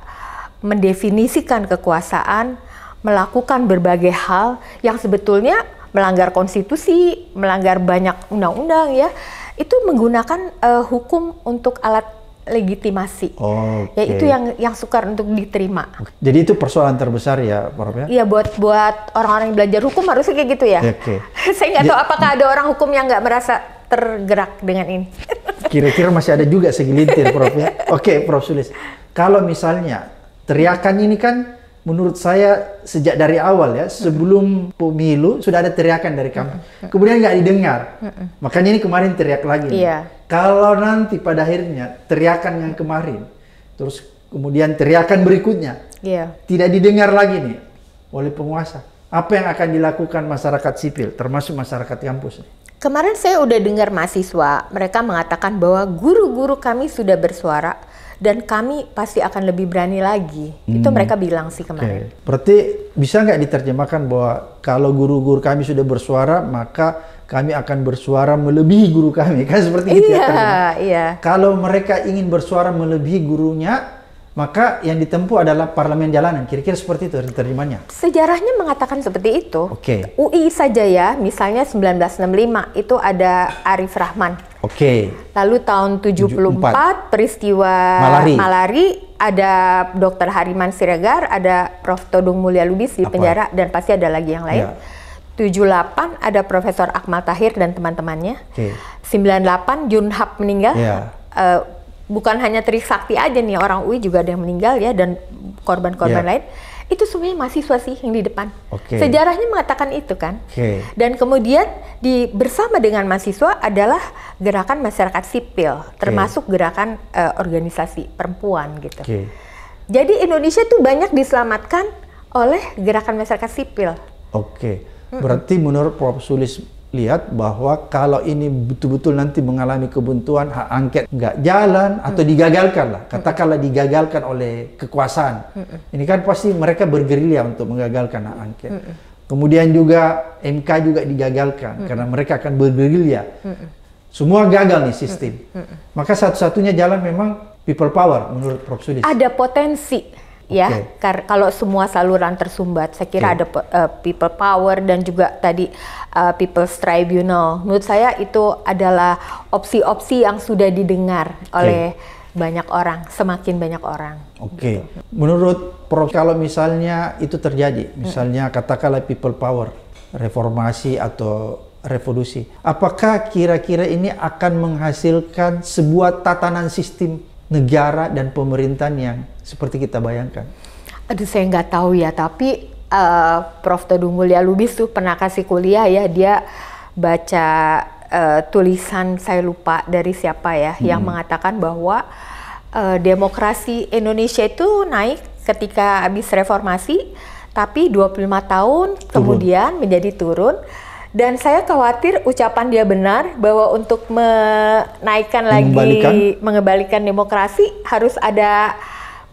Speaker 1: mendefinisikan kekuasaan, melakukan berbagai hal yang sebetulnya melanggar konstitusi, melanggar banyak undang-undang ya. Itu menggunakan uh, hukum untuk alat legitimasi.
Speaker 2: Oh, okay. Ya itu yang
Speaker 1: yang sukar untuk diterima.
Speaker 2: Jadi itu persoalan terbesar ya, Prof ya? Iya
Speaker 1: buat buat orang-orang yang belajar hukum harusnya kayak gitu ya. Oke. Okay. Saya nggak ya. tahu apakah ada orang hukum yang nggak merasa tergerak dengan ini.
Speaker 2: Kira-kira masih ada juga segelintir, Prof ya. Oke, okay, Prof Sulis. Kalau misalnya teriakan ini kan menurut saya sejak dari awal ya sebelum pemilu sudah ada teriakan dari kamu kemudian nggak didengar makanya ini kemarin teriak lagi iya. Kalau nanti pada akhirnya teriakan yang kemarin, terus kemudian teriakan berikutnya yeah. tidak didengar lagi nih oleh penguasa, apa yang akan dilakukan masyarakat sipil, termasuk masyarakat kampus? Nih?
Speaker 1: Kemarin saya udah dengar mahasiswa, mereka mengatakan bahwa guru-guru kami sudah bersuara dan kami pasti akan lebih berani lagi. Hmm. Itu mereka bilang sih kemarin.
Speaker 2: Okay. Berarti bisa nggak diterjemahkan bahwa kalau guru-guru kami sudah bersuara, maka kami akan bersuara melebihi guru kami. Kan seperti itu ya, iya, ya. Iya. Kalau mereka ingin bersuara melebihi gurunya, maka yang ditempuh adalah parlemen jalanan. Kira-kira seperti itu terjemahannya.
Speaker 1: Sejarahnya mengatakan seperti itu. Oke. Okay. UI saja ya, misalnya 1965 itu ada Arif Rahman. Oke. Okay. Lalu tahun 74, 74. peristiwa malari. malari ada Dr. Hariman Siregar, ada Prof Todung Mulia Lubis di Apa? penjara dan pasti ada lagi yang lain. Ya 78 ada Profesor Akmal Tahir dan teman-temannya. Okay. 98 Junhab meninggal. Yeah. Iya. Uh, bukan hanya Trisakti aja nih orang UI juga ada yang meninggal ya dan korban-korban yeah. lain. Itu semuanya mahasiswa sih yang di depan. Okay. Sejarahnya mengatakan itu kan. Okay. Dan kemudian di bersama dengan mahasiswa adalah gerakan masyarakat sipil, okay. termasuk gerakan uh, organisasi perempuan gitu. Okay. Jadi Indonesia tuh banyak diselamatkan oleh gerakan masyarakat sipil.
Speaker 2: Oke. Okay. Berarti menurut Prof. Sulis lihat bahwa kalau ini betul-betul nanti mengalami kebuntuan hak angket nggak jalan atau digagalkan lah katakanlah digagalkan oleh kekuasaan ini kan pasti mereka bergerilya untuk menggagalkan hak angket kemudian juga MK juga digagalkan karena mereka akan bergerilya semua gagal nih sistem maka satu-satunya jalan memang people power menurut Prof Sulis
Speaker 1: ada potensi ya okay. kalau semua saluran tersumbat saya kira okay. Iya. ada uh, people power dan juga tadi uh, people's tribunal menurut saya itu adalah opsi-opsi yang sudah didengar okay. oleh banyak orang semakin banyak orang
Speaker 2: oke okay. gitu. menurut Prof kalau misalnya itu terjadi misalnya hmm. katakanlah people power reformasi atau revolusi apakah kira-kira ini akan menghasilkan sebuah tatanan sistem negara dan pemerintahan yang seperti kita bayangkan?
Speaker 1: Aduh saya nggak tahu ya, tapi uh, Prof. Teduh Mulia Lubis tuh pernah kasih kuliah ya, dia baca uh, tulisan saya lupa dari siapa ya, hmm. yang mengatakan bahwa uh, demokrasi Indonesia itu naik ketika habis reformasi, tapi 25 tahun turun. kemudian menjadi turun. Dan saya khawatir ucapan dia benar bahwa untuk menaikkan lagi, mengembalikan demokrasi harus ada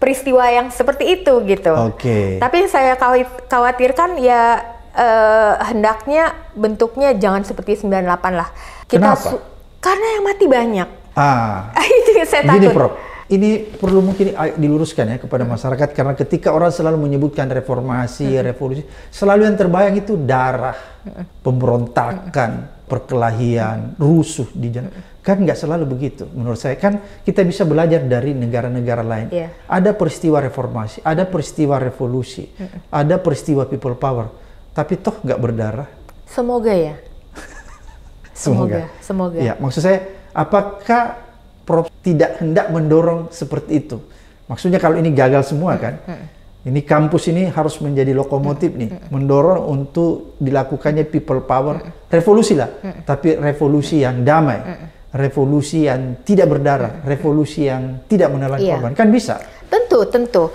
Speaker 1: peristiwa yang seperti itu gitu. Oke. Okay. Tapi saya khawatirkan ya eh, hendaknya bentuknya jangan seperti 98 lah. Kita Kenapa? Karena yang mati banyak. Ah. itu yang saya takut. Gini, Prof
Speaker 2: ini perlu mungkin diluruskan ya kepada masyarakat karena ketika orang selalu menyebutkan reformasi, revolusi, selalu yang terbayang itu darah, pemberontakan, perkelahian, rusuh di jalan. Kan nggak selalu begitu. Menurut saya kan kita bisa belajar dari negara-negara lain. Yeah. Ada peristiwa reformasi, ada peristiwa revolusi, ada peristiwa people power, tapi toh nggak berdarah.
Speaker 1: Semoga ya.
Speaker 2: semoga. Semoga. Ya, maksud saya apakah prop tidak hendak mendorong seperti itu. Maksudnya kalau ini gagal semua kan, mm, mm. ini kampus ini harus menjadi lokomotif nih, mm, mendorong untuk dilakukannya people power, revolusi lah, tapi revolusi yang damai, revolusi yang tidak berdarah, revolusi yang tidak menelan iya. korban, kan bisa?
Speaker 1: Tentu, tentu.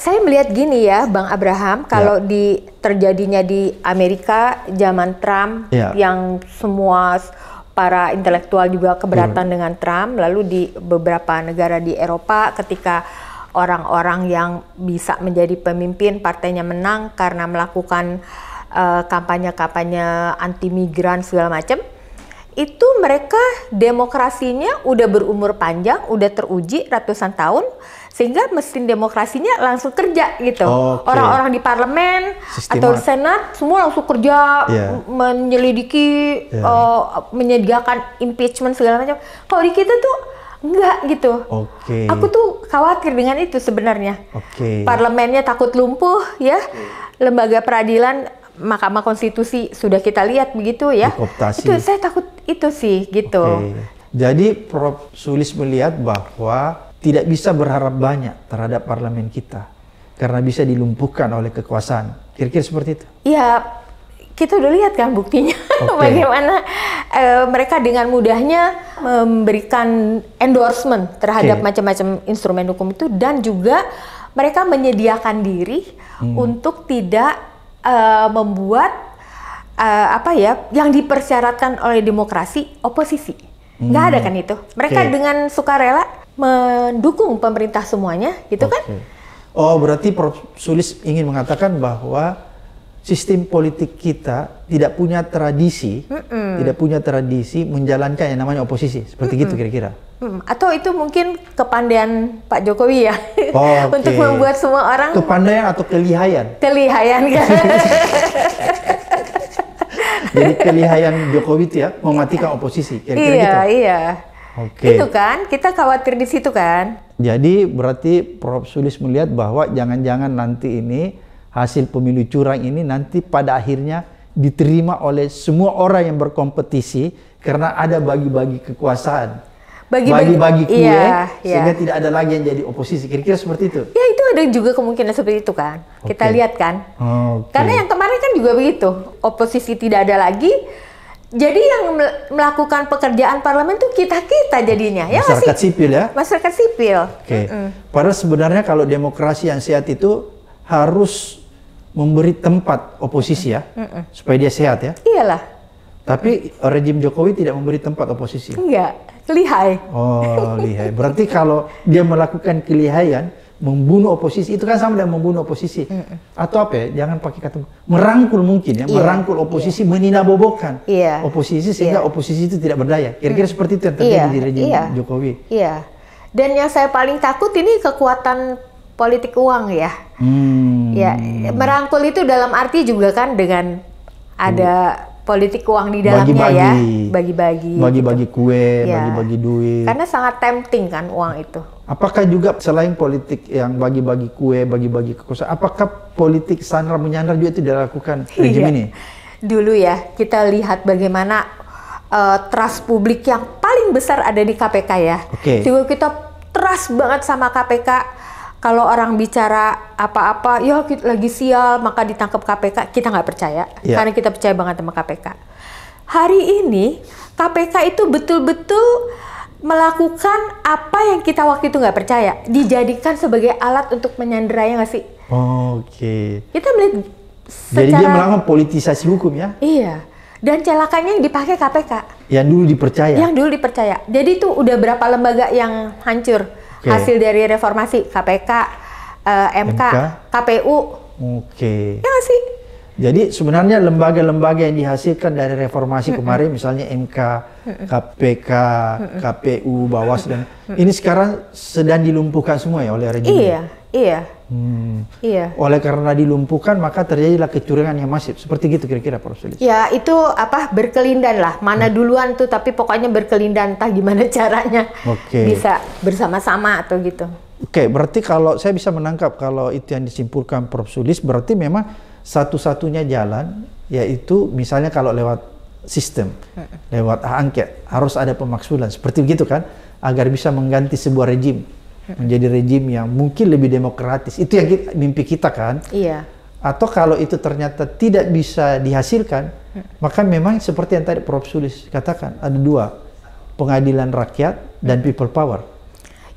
Speaker 1: saya melihat gini ya, Bang Abraham, ya. kalau ya. di terjadinya di Amerika zaman Trump ya. yang semua para intelektual juga keberatan hmm. dengan Trump. Lalu di beberapa negara di Eropa ketika orang-orang yang bisa menjadi pemimpin partainya menang karena melakukan uh, eh, kampanye -kampanye anti migran segala macam, itu mereka demokrasinya udah berumur panjang, udah teruji ratusan tahun sehingga mesin demokrasinya langsung kerja gitu. Orang-orang okay. di parlemen Sistema. atau senat semua langsung kerja yeah. menyelidiki, yeah. Iya. Uh, menyediakan impeachment segala macam. Kalau di kita tuh enggak gitu.
Speaker 3: Okay. Aku
Speaker 1: tuh khawatir dengan itu sebenarnya. Oke. Okay. Parlemennya takut lumpuh ya. Lembaga peradilan Mahkamah Konstitusi sudah kita lihat begitu ya.
Speaker 2: Dikoptasi. Itu saya
Speaker 1: takut itu sih gitu. Okay.
Speaker 2: Jadi Prof Sulis melihat bahwa tidak bisa berharap banyak terhadap parlemen kita karena bisa dilumpuhkan oleh kekuasaan. Kira-kira seperti itu?
Speaker 1: Iya, kita udah lihat kan buktinya okay. bagaimana e, mereka dengan mudahnya memberikan endorsement terhadap okay. macam-macam instrumen hukum itu dan juga mereka menyediakan diri hmm. untuk tidak e, membuat e, apa ya yang dipersyaratkan oleh demokrasi oposisi. Nggak hmm. ada kan itu. Mereka okay. dengan sukarela mendukung pemerintah semuanya, gitu okay.
Speaker 2: kan? Oh, berarti Prof. Sulis ingin mengatakan bahwa sistem politik kita tidak punya tradisi, mm -mm. tidak punya tradisi menjalankan yang namanya oposisi, seperti mm -mm. gitu kira-kira.
Speaker 1: atau itu mungkin kepandaian Pak Jokowi ya oh, okay. untuk membuat semua orang
Speaker 2: kepandaian atau kelihayan?
Speaker 1: Kelihayan kan.
Speaker 2: Jadi kelihayan Jokowi itu ya mematikan oposisi. Kira -kira iya, gitu.
Speaker 1: iya. Okay. Itu kan kita khawatir di situ kan.
Speaker 2: Jadi berarti Prof Sulis melihat bahwa jangan-jangan nanti ini hasil pemilu curang ini nanti pada akhirnya diterima oleh semua orang yang berkompetisi karena ada bagi-bagi kekuasaan.
Speaker 1: Bagi-bagi kue iya, iya, sehingga tidak
Speaker 2: ada lagi yang jadi oposisi. Kira-kira seperti itu.
Speaker 1: Ya itu ada juga kemungkinan seperti itu kan. Okay. Kita lihat kan.
Speaker 2: Okay. Karena yang
Speaker 1: kemarin kan juga begitu. Oposisi tidak ada lagi, jadi yang melakukan pekerjaan parlemen itu kita kita jadinya ya masyarakat masih, sipil ya masyarakat sipil. Oke. Okay. Mm -mm.
Speaker 2: Padahal sebenarnya kalau demokrasi yang sehat itu harus memberi tempat oposisi ya
Speaker 1: mm -mm. supaya dia sehat ya. Iyalah.
Speaker 2: Tapi rejim Jokowi tidak memberi tempat oposisi.
Speaker 1: Enggak, lihai.
Speaker 2: Oh lihai. Berarti kalau dia melakukan kelihaian membunuh oposisi itu kan sama dengan membunuh oposisi mm. atau apa ya jangan pakai kata merangkul mungkin ya yeah. merangkul oposisi yeah. meninabobokan yeah. oposisi sehingga yeah. oposisi itu tidak berdaya kira-kira mm. seperti itu yang terjadi yeah. di rejim yeah. Jokowi
Speaker 1: yeah. dan yang saya paling takut ini kekuatan politik uang ya
Speaker 2: hmm. ya merangkul
Speaker 1: itu dalam arti juga kan dengan ada iya politik uang di dalamnya bagi -bagi. ya bagi-bagi bagi-bagi
Speaker 2: gitu. kue ya. bagi-bagi duit karena
Speaker 1: sangat tempting kan uang itu
Speaker 2: apakah juga selain politik yang bagi-bagi kue bagi-bagi kekuasaan apakah politik sandra menyandar juga tidak dilakukan rejim iya. ini
Speaker 1: dulu ya kita lihat bagaimana uh, trust publik yang paling besar ada di KPK ya okay. juga kita trust banget sama KPK kalau orang bicara apa-apa, ya lagi sial maka ditangkap KPK, kita nggak percaya yeah. karena kita percaya banget sama KPK. Hari ini KPK itu betul-betul melakukan apa yang kita waktu itu nggak percaya, dijadikan sebagai alat untuk menyandera ya nggak sih?
Speaker 2: Oh, Oke.
Speaker 1: Okay. Kita melihat secara... Jadi dia melakukan
Speaker 2: politisasi hukum ya?
Speaker 1: Iya. Dan celakanya yang dipakai KPK.
Speaker 2: Yang dulu dipercaya. Yang
Speaker 1: dulu dipercaya. Jadi itu udah berapa lembaga yang hancur? okay. hasil dari reformasi KPK, uh, eh, MK, MK, KPU.
Speaker 2: Oke. Okay. Ya sih. Jadi sebenarnya lembaga-lembaga yang dihasilkan dari reformasi mm -mm. kemarin, misalnya MK, mm KPK, KPU, Bawas dan ini sekarang sedang dilumpuhkan semua ya oleh rejim. Iya, iya. Hmm. Iya. Oleh karena dilumpuhkan maka terjadilah kecurangan yang masif. Seperti gitu kira-kira Prof. Sulis. Ya,
Speaker 1: itu apa berkelindan lah. Mana hmm. duluan tuh tapi pokoknya berkelindan entah gimana caranya.
Speaker 2: Okay. Bisa
Speaker 1: bersama-sama atau gitu.
Speaker 2: Oke, okay, berarti kalau saya bisa menangkap kalau itu yang disimpulkan Prof. Sulis berarti memang satu-satunya jalan yaitu misalnya kalau lewat sistem, hmm. lewat hak angket harus ada pemaksulan. Seperti begitu kan agar bisa mengganti sebuah rejim menjadi rejim yang mungkin lebih demokratis. Itu yang kita, mimpi kita kan? Iya. Atau kalau itu ternyata tidak bisa dihasilkan, mm. maka memang seperti yang tadi Prof Sulis katakan, ada dua, pengadilan rakyat dan mm. people power.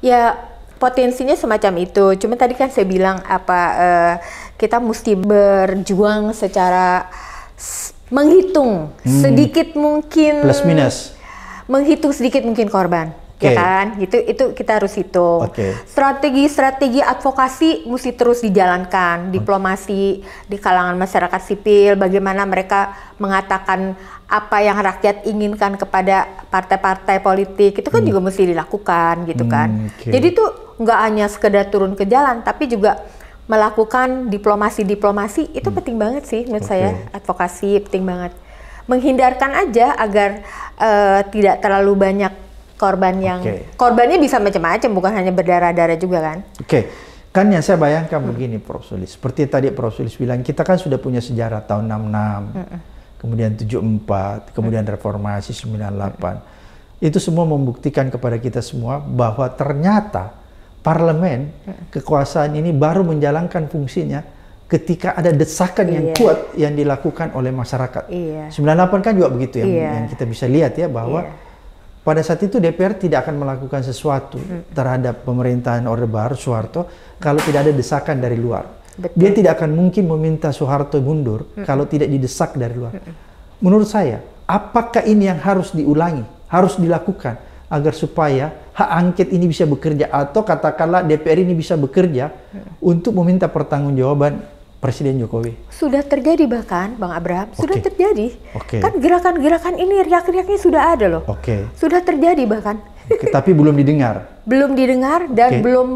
Speaker 1: Ya, potensinya semacam itu. Cuma tadi kan saya bilang apa eh, kita mesti berjuang secara menghitung hmm. sedikit mungkin plus minus menghitung sedikit mungkin korban okay. ya kan? Itu itu kita harus itu. Strategi-strategi okay. advokasi mesti terus dijalankan, diplomasi di kalangan masyarakat sipil, bagaimana mereka mengatakan apa yang rakyat inginkan kepada partai-partai politik itu kan hmm. juga mesti dilakukan gitu hmm, kan. okay. Jadi itu nggak hanya sekedar turun ke jalan, tapi juga melakukan diplomasi-diplomasi itu hmm. penting banget sih menurut okay. saya advokasi penting banget menghindarkan aja agar uh, tidak terlalu banyak korban yang okay. korbannya bisa macam-macam bukan hanya berdarah-darah juga kan?
Speaker 2: Oke. Okay. Kan yang saya bayangkan hmm. begini Prof Sulis, seperti tadi Prof Sulis bilang kita kan sudah punya sejarah tahun 66, hmm. kemudian 74, kemudian hmm. reformasi 98. Hmm. Itu semua membuktikan kepada kita semua bahwa ternyata parlemen hmm. kekuasaan ini baru menjalankan fungsinya ketika ada desakan yang iya. kuat yang dilakukan oleh masyarakat. Iya. 98 kan juga begitu yang yeah. yang kita bisa lihat ya bahwa yeah pada saat itu DPR tidak akan melakukan sesuatu hmm. terhadap pemerintahan Orde Baru Soeharto kalau tidak ada desakan dari luar. Betul. Dia tidak akan mungkin meminta Soeharto mundur hmm. kalau tidak didesak dari luar. Hmm. Menurut saya, apakah ini yang harus diulangi, harus dilakukan agar supaya hak angket ini bisa bekerja atau katakanlah DPR ini bisa bekerja hmm. untuk meminta pertanggungjawaban Presiden Jokowi?
Speaker 1: Sudah terjadi bahkan, Bang Abraham, okay. sudah terjadi. Okay. Kan gerakan-gerakan ini riak-riaknya sudah ada loh. Oke. Okay. Sudah terjadi bahkan.
Speaker 2: Okay, tapi belum didengar.
Speaker 1: belum didengar dan okay. belum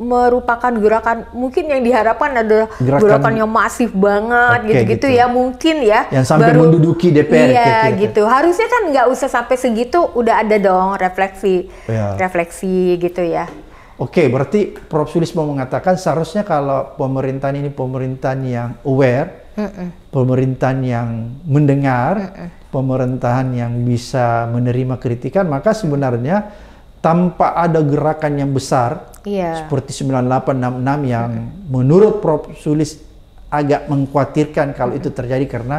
Speaker 1: merupakan gerakan mungkin yang diharapkan adalah gerakan, gerakan yang masif banget gitu-gitu okay, gitu. ya mungkin ya yang sampai baru, menduduki
Speaker 2: DPR iya kira -kira. gitu
Speaker 1: harusnya kan nggak usah sampai segitu udah ada dong refleksi yeah. refleksi gitu ya
Speaker 2: Oke, okay, berarti Prof. Sulis mau mengatakan seharusnya kalau pemerintahan ini pemerintahan yang aware, uh -uh. pemerintahan yang mendengar, uh -uh. pemerintahan yang bisa menerima kritikan, maka sebenarnya tanpa ada gerakan yang besar yeah. seperti 9866 yang uh -uh. menurut Prof. Sulis agak mengkhawatirkan kalau uh -uh. itu terjadi karena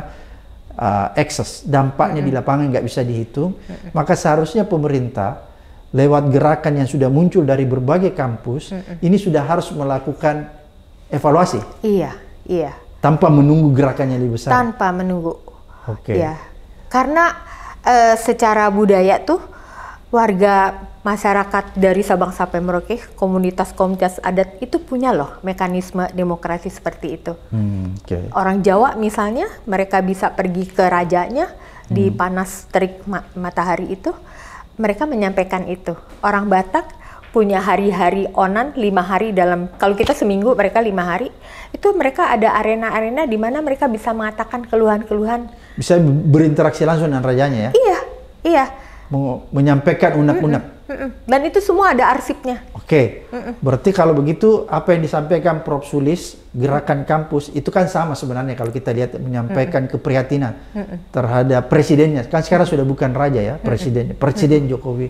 Speaker 2: uh, ekses dampaknya uh -uh. di lapangan nggak bisa dihitung, uh -uh. maka seharusnya pemerintah lewat gerakan yang sudah muncul dari berbagai kampus, mm ini sudah harus melakukan evaluasi.
Speaker 1: Iya, iya.
Speaker 2: Tanpa menunggu gerakannya lebih besar.
Speaker 1: Tanpa menunggu. Oke. Okay. Ya, karena e, secara budaya tuh warga masyarakat dari Sabang sampai Merauke, komunitas-komunitas adat itu punya loh mekanisme demokrasi seperti itu.
Speaker 3: Hmm, okay.
Speaker 1: Orang Jawa misalnya, mereka bisa pergi ke rajanya di hmm. panas terik ma matahari itu, mereka menyampaikan itu. Orang Batak punya hari-hari onan lima hari dalam kalau kita seminggu mereka lima hari itu mereka ada arena-arena di mana mereka bisa mengatakan keluhan-keluhan
Speaker 2: bisa berinteraksi langsung dengan rajanya ya iya iya menyampaikan unak-unak.
Speaker 1: Dan itu semua ada arsipnya. Oke, okay.
Speaker 2: berarti kalau begitu apa yang disampaikan Prof Sulis, gerakan kampus itu kan sama sebenarnya kalau kita lihat menyampaikan keprihatinan terhadap presidennya. Kan sekarang sudah bukan raja ya presiden, presiden Jokowi.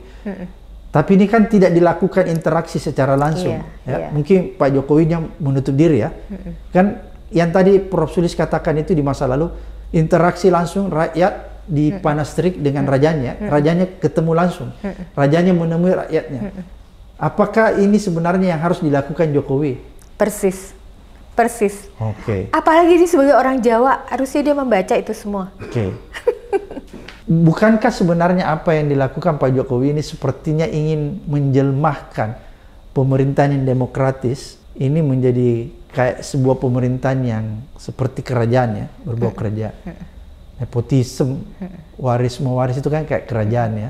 Speaker 2: Tapi ini kan tidak dilakukan interaksi secara langsung. Iya, ya. iya. Mungkin Pak Jokowi yang menutup diri ya. Kan yang tadi Prof Sulis katakan itu di masa lalu interaksi langsung rakyat di panas terik dengan rajanya, rajanya ketemu langsung, rajanya menemui rakyatnya. Apakah ini sebenarnya yang harus dilakukan Jokowi? Persis, persis. Oke.
Speaker 3: Okay.
Speaker 1: Apalagi ini sebagai orang Jawa, harusnya dia membaca itu semua.
Speaker 2: Oke. Okay. Bukankah sebenarnya apa yang dilakukan Pak Jokowi ini sepertinya ingin menjelmahkan pemerintahan yang demokratis ini menjadi kayak sebuah pemerintahan yang seperti kerajaannya berbau kerajaan nepotisme, waris mewaris itu kan kayak kerajaan ya.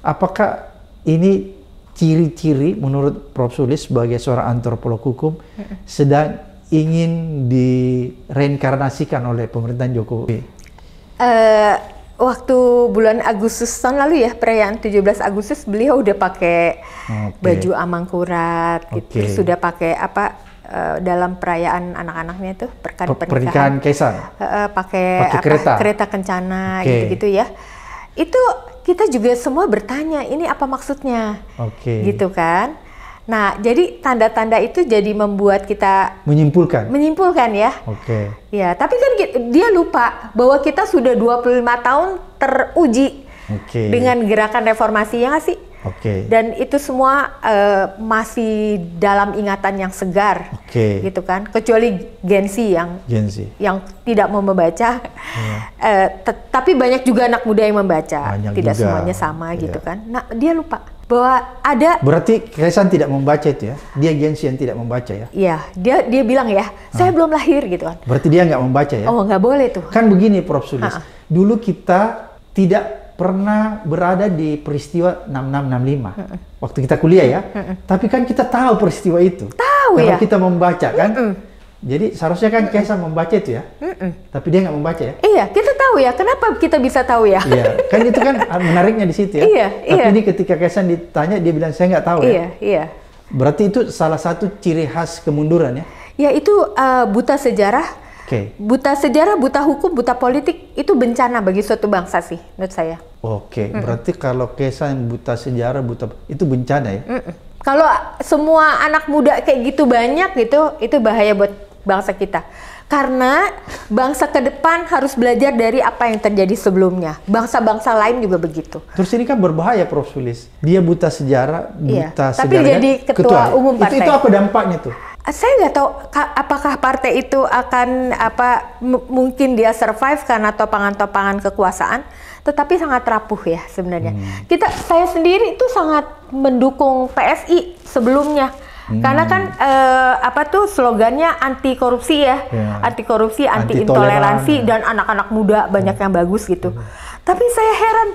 Speaker 2: Apakah ini ciri-ciri menurut Prof Sulis sebagai seorang antropolog hukum sedang ingin direinkarnasikan oleh pemerintahan Jokowi?
Speaker 1: Uh, waktu bulan Agustus tahun lalu ya perayaan 17 Agustus beliau udah pakai okay. baju amangkurat gitu sudah pakai apa Eh, dalam perayaan anak-anaknya itu perkan pernikahan, Kaisar pakai, kereta kereta kencana okay. gitu-gitu ya itu kita juga semua bertanya ini apa maksudnya
Speaker 2: okay. gitu
Speaker 1: kan nah jadi tanda-tanda itu jadi membuat kita
Speaker 2: menyimpulkan
Speaker 1: menyimpulkan ya oke okay. ya tapi kan dia lupa bahwa kita sudah 25 tahun teruji okay. dengan gerakan reformasi ya nggak sih Oke. Okay. Dan itu semua uh, masih dalam ingatan yang segar. Oke. Okay. Gitu kan. Kecuali Gensi yang Gensi. yang tidak mau membaca. Hmm. Uh, tapi banyak juga anak muda yang membaca. Banyak tidak juga. semuanya sama yeah. gitu kan. Nah, dia lupa bahwa ada
Speaker 2: Berarti Kaisan tidak membaca itu ya. Dia Gensi yang tidak membaca ya.
Speaker 1: Iya, dia dia bilang ya, ah. saya hmm. belum lahir gitu kan.
Speaker 2: Berarti dia nggak membaca ya. Oh,
Speaker 1: nggak boleh tuh. Kan begini Prof Sulis. Hmm. Dulu
Speaker 2: kita tidak pernah berada di peristiwa 6665 uh -uh. waktu kita kuliah ya. Tapi kan kita tahu peristiwa itu. Tahu Kalau ya. kita membaca kan. Uh -uh. Jadi seharusnya kan Kesa membaca itu ya, mm -mm. tapi dia nggak membaca ya?
Speaker 1: Iya, kita tahu ya. Kenapa kita bisa tahu ya?
Speaker 2: Iya, kan itu kan menariknya di situ ya. Iya, tapi iya. ini ketika Kesa ditanya dia bilang saya nggak tahu iya, ya. Iya, iya. Berarti itu salah satu ciri khas kemunduran ya?
Speaker 1: Ya itu uh, buta sejarah. Okay. Buta sejarah, buta hukum, buta politik itu bencana bagi suatu bangsa sih, menurut saya.
Speaker 2: Oke, mm berarti kalau Kesa yang buta sejarah, buta itu bencana ya? Mm
Speaker 1: Kalau semua anak muda kayak gitu banyak gitu, itu bahaya buat bangsa kita. Karena bangsa ke depan harus belajar dari apa yang terjadi sebelumnya. Bangsa-bangsa lain juga begitu.
Speaker 2: Terus ini kan berbahaya Prof. Sulis. Dia buta sejarah, iya, buta iya, sejarah. Tapi kan? jadi ketua, ketua ya? umum partai. Itu, itu apa dampaknya tuh?
Speaker 1: Ah, saya nggak tahu apakah partai itu akan apa mungkin dia survive karena topangan-topangan kekuasaan tetapi sangat rapuh ya sebenarnya. Hmm. Kita saya sendiri itu sangat mendukung PSI sebelumnya. Hmm. Karena kan eh, apa tuh slogannya anti korupsi ya, ya. anti korupsi, anti, anti intoleransi ya. dan anak-anak muda banyak hmm. yang bagus gitu. Hmm. Tapi saya heran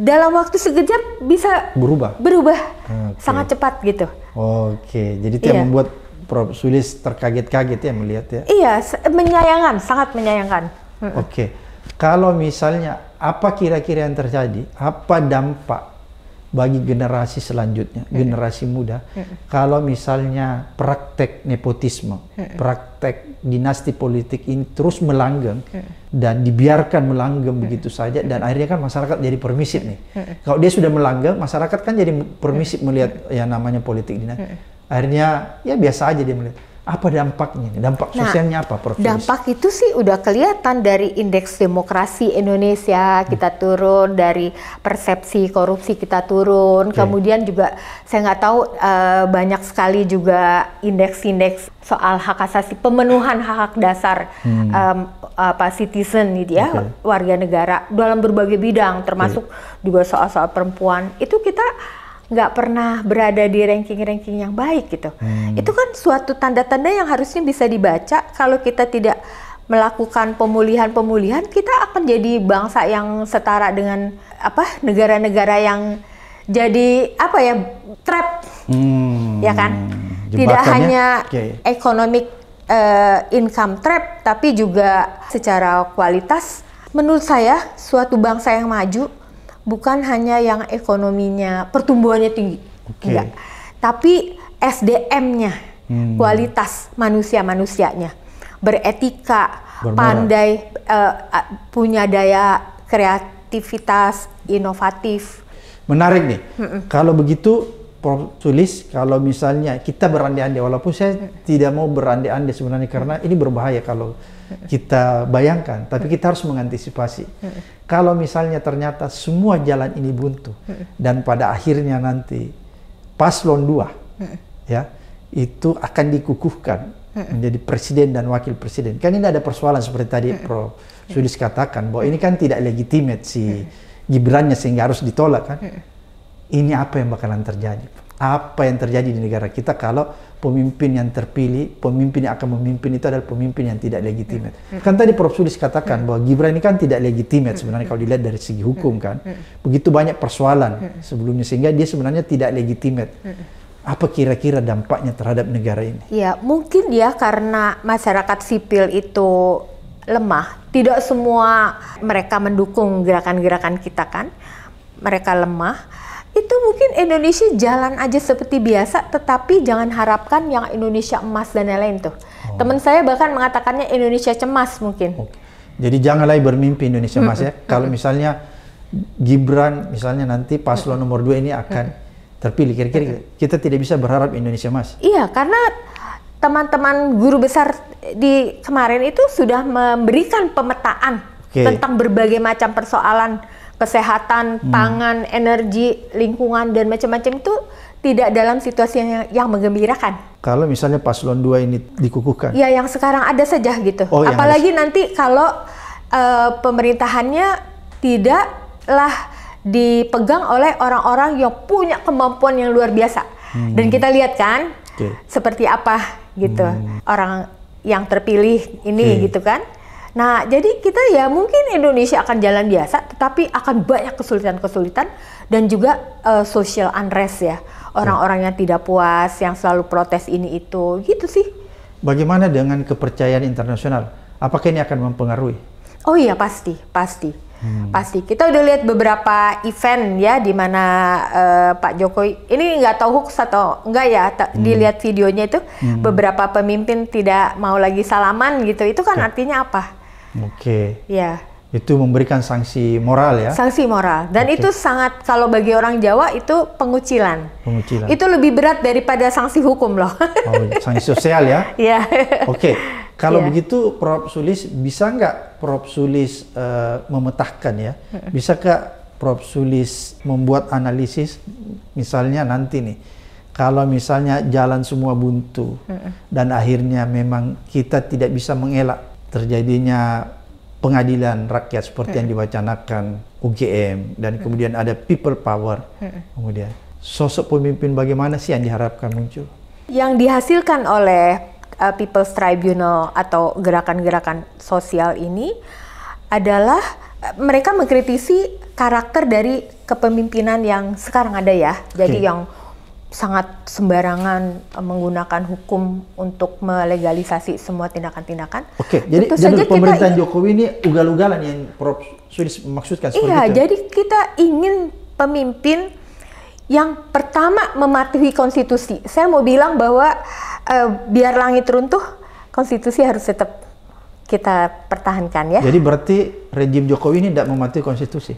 Speaker 1: dalam waktu sekejap bisa berubah, berubah
Speaker 2: okay. sangat cepat gitu. Oke, jadi itu iya. membuat Prof. Sulis terkaget-kaget ya melihat ya.
Speaker 1: Iya, menyayangkan, sangat menyayangkan. Oke,
Speaker 2: okay. kalau misalnya apa kira-kira yang terjadi? Apa dampak bagi generasi selanjutnya, hmm. generasi muda, hmm. kalau misalnya praktek nepotisme, hmm. praktek dinasti politik ini terus melanggeng hmm. dan dibiarkan melanggeng hmm. begitu saja, dan akhirnya kan masyarakat jadi permisif nih. Hmm. Kalau dia sudah melanggeng, masyarakat kan jadi permisif melihat yang namanya politik dinasti. Hmm. Akhirnya ya biasa aja dia melihat apa dampaknya?
Speaker 1: Dampak nah, sosialnya
Speaker 2: apa, Prof? Dampak
Speaker 1: itu sih udah kelihatan dari indeks demokrasi Indonesia hmm. kita hmm. turun, dari persepsi korupsi kita turun, okay. kemudian juga saya nggak tahu uh, banyak sekali juga indeks-indeks soal hak asasi pemenuhan hak-hak dasar hmm. um, apa citizen gitu ya okay. warga negara dalam berbagai bidang termasuk okay. juga soal-soal perempuan itu kita nggak pernah berada di ranking-ranking yang baik gitu. Hmm. Itu kan suatu tanda-tanda yang harusnya bisa dibaca kalau kita tidak melakukan pemulihan-pemulihan kita akan jadi bangsa yang setara dengan apa negara-negara yang jadi apa ya trap hmm, ya kan
Speaker 2: tidak hanya okay. Iya, iya.
Speaker 1: economic uh, income trap tapi juga secara kualitas menurut saya suatu bangsa yang maju bukan hanya yang ekonominya pertumbuhannya tinggi, okay. enggak, tapi SDM-nya, hmm. kualitas manusia-manusianya, beretika, pandai, uh, punya daya kreativitas, inovatif.
Speaker 2: Menarik nih. hmm. Kalau begitu, Prof. Sulis, kalau misalnya kita berandai-andai, walaupun saya hmm. tidak mau berandai-andai sebenarnya karena ini berbahaya kalau kita bayangkan, tapi kita harus mengantisipasi. Kalau misalnya ternyata semua jalan ini buntu dan pada akhirnya nanti paslon dua, ya itu akan dikukuhkan menjadi presiden dan wakil presiden. Kan ini ada persoalan seperti tadi Prof Sudis katakan bahwa ini kan tidak legitimate si Gibrannya sehingga harus ditolak kan. Ini apa yang bakalan terjadi? Pak? apa yang terjadi di negara kita kalau pemimpin yang terpilih, pemimpin yang akan memimpin itu adalah pemimpin yang tidak legitimate. Hmm. Kan tadi Prof. Sulis katakan hmm. bahwa Gibran ini kan tidak legitimate hmm. sebenarnya kalau dilihat dari segi hukum kan. Begitu banyak persoalan sebelumnya sehingga dia sebenarnya tidak legitimate. Apa kira-kira dampaknya terhadap negara ini?
Speaker 1: Ya, mungkin ya karena masyarakat sipil itu lemah, tidak semua mereka mendukung gerakan-gerakan kita kan. Mereka lemah itu mungkin Indonesia jalan aja seperti biasa, tetapi jangan harapkan yang Indonesia emas dan lain-lain tuh. Oh. Teman saya bahkan mengatakannya Indonesia cemas mungkin. Oh.
Speaker 2: Jadi jangan lagi bermimpi Indonesia emas hmm. ya. Kalau misalnya Gibran misalnya nanti paslon nomor dua ini akan terpilih, kira-kira kita tidak bisa berharap Indonesia emas.
Speaker 1: Iya, karena teman-teman guru besar di kemarin itu sudah memberikan pemetaan okay. tentang berbagai macam persoalan kesehatan, hmm. pangan, energi, lingkungan dan macam-macam itu tidak dalam situasi yang yang menggembirakan.
Speaker 2: Kalau misalnya paslon 2 ini dikukuhkan.
Speaker 1: Ya, yang sekarang ada saja gitu. Oh, Apalagi nanti kalau e, pemerintahannya tidaklah dipegang oleh orang-orang yang punya kemampuan yang luar biasa. Hmm. Dan kita lihat kan okay. seperti apa gitu hmm. orang yang terpilih ini okay. gitu kan. Nah, jadi kita ya mungkin Indonesia akan jalan biasa, tetapi akan banyak kesulitan-kesulitan dan juga uh, social unrest ya. Orang-orang yang tidak puas, yang selalu protes ini itu, gitu sih.
Speaker 2: Bagaimana dengan kepercayaan internasional? Apakah ini akan mempengaruhi?
Speaker 1: Oh iya, pasti, pasti. Hmm. Pasti. Kita udah lihat beberapa event ya di mana uh, Pak Jokowi ini nggak tahu hoax atau enggak ya hmm. dilihat videonya itu hmm. beberapa pemimpin tidak mau lagi salaman gitu. Itu kan artinya apa? Oke. Okay. Ya.
Speaker 2: Itu memberikan sanksi moral ya? Sanksi
Speaker 1: moral. Dan okay. itu sangat kalau bagi orang Jawa itu pengucilan.
Speaker 2: Pengucilan. Itu
Speaker 1: lebih berat daripada sanksi hukum loh.
Speaker 2: oh, sanksi sosial ya?
Speaker 1: Iya. Oke.
Speaker 2: Okay. Kalau yeah. begitu Prof Sulis bisa nggak Prof Sulis uh, eh, memetakan ya? Bisa nggak Prof Sulis membuat analisis misalnya nanti nih kalau misalnya jalan semua buntu dan akhirnya memang kita tidak bisa mengelak terjadinya pengadilan rakyat seperti hmm. yang diwacanakan UGM dan hmm. kemudian hmm. ada people power hmm. kemudian sosok pemimpin bagaimana sih yang diharapkan muncul
Speaker 1: yang dihasilkan oleh uh, People's Tribunal atau gerakan-gerakan sosial ini adalah uh, mereka mengkritisi karakter dari kepemimpinan yang sekarang ada ya jadi yang sangat sembarangan eh, menggunakan hukum untuk melegalisasi semua tindakan-tindakan. Oke, jadi jadi saja pemerintahan kita,
Speaker 2: Jokowi ini ugal-ugalan yang Prof. Swiss maksudkan
Speaker 1: seperti iya, itu. Iya, jadi kita ingin pemimpin yang pertama mematuhi konstitusi. Saya mau bilang bahwa e, biar langit runtuh, konstitusi harus tetap kita pertahankan ya. Jadi
Speaker 2: berarti rejim Jokowi ini tidak mematuhi konstitusi?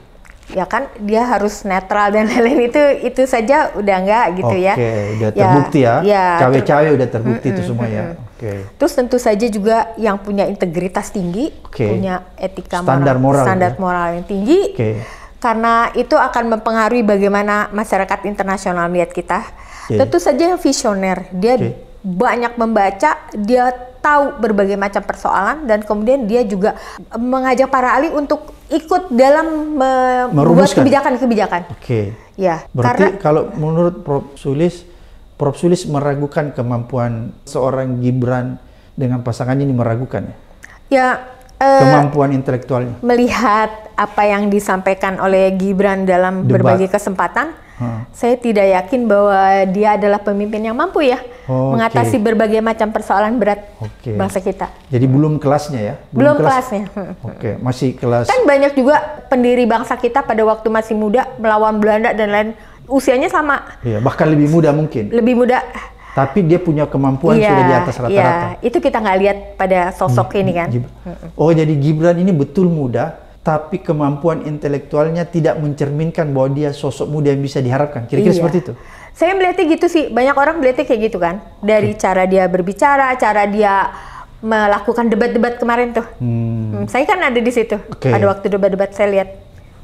Speaker 1: ya kan dia harus netral dan lain-lain itu itu saja udah enggak gitu okay, ya. Oke,
Speaker 2: udah ya, terbukti ya. ya Cawe-cawe udah terbukti mm, itu semua mm, ya. Oke. Okay.
Speaker 1: Terus tentu saja juga yang punya integritas tinggi, okay. punya etika standar moral, moral ya. standar ya? moral yang tinggi. Okay. Karena itu akan mempengaruhi bagaimana masyarakat internasional melihat kita. Okay. Tentu saja yang visioner, dia okay. banyak membaca, dia tahu berbagai macam persoalan dan kemudian dia juga mengajak para ahli untuk ikut dalam me membuat kebijakan-kebijakan. Oke.
Speaker 2: Okay. Ya. Berarti karena, kalau menurut Prof Sulis, Prof Sulis meragukan kemampuan seorang Gibran dengan pasangannya ini meragukan ya?
Speaker 1: Ya, Eh, kemampuan
Speaker 2: intelektualnya
Speaker 1: melihat apa yang disampaikan oleh Gibran dalam Debat. berbagai kesempatan hmm. saya tidak yakin bahwa dia adalah pemimpin yang mampu ya okay.
Speaker 2: mengatasi berbagai
Speaker 1: macam persoalan berat
Speaker 2: okay. bangsa kita jadi belum kelasnya ya belum, belum kelas. kelasnya
Speaker 1: oke okay.
Speaker 2: masih kelas kan
Speaker 1: banyak juga pendiri bangsa kita pada waktu masih muda melawan Belanda dan lain usianya sama.
Speaker 2: Iya, bahkan lebih muda mungkin. Lebih muda tapi dia punya kemampuan yeah, sudah di atas iya. rata-rata.
Speaker 1: Yeah. Itu kita nggak lihat pada sosok hmm, ini kan. Hmm.
Speaker 2: Oh jadi Gibran ini betul muda, tapi kemampuan intelektualnya tidak mencerminkan bahwa dia sosok muda yang bisa diharapkan. Kira-kira yeah. seperti itu.
Speaker 1: Saya melihatnya gitu sih. Banyak orang melihatnya kayak gitu kan. Dari okay. cara dia berbicara, cara dia melakukan debat-debat kemarin tuh. Hmm. Hmm, saya kan ada di situ. Okay. Ada waktu debat-debat saya lihat.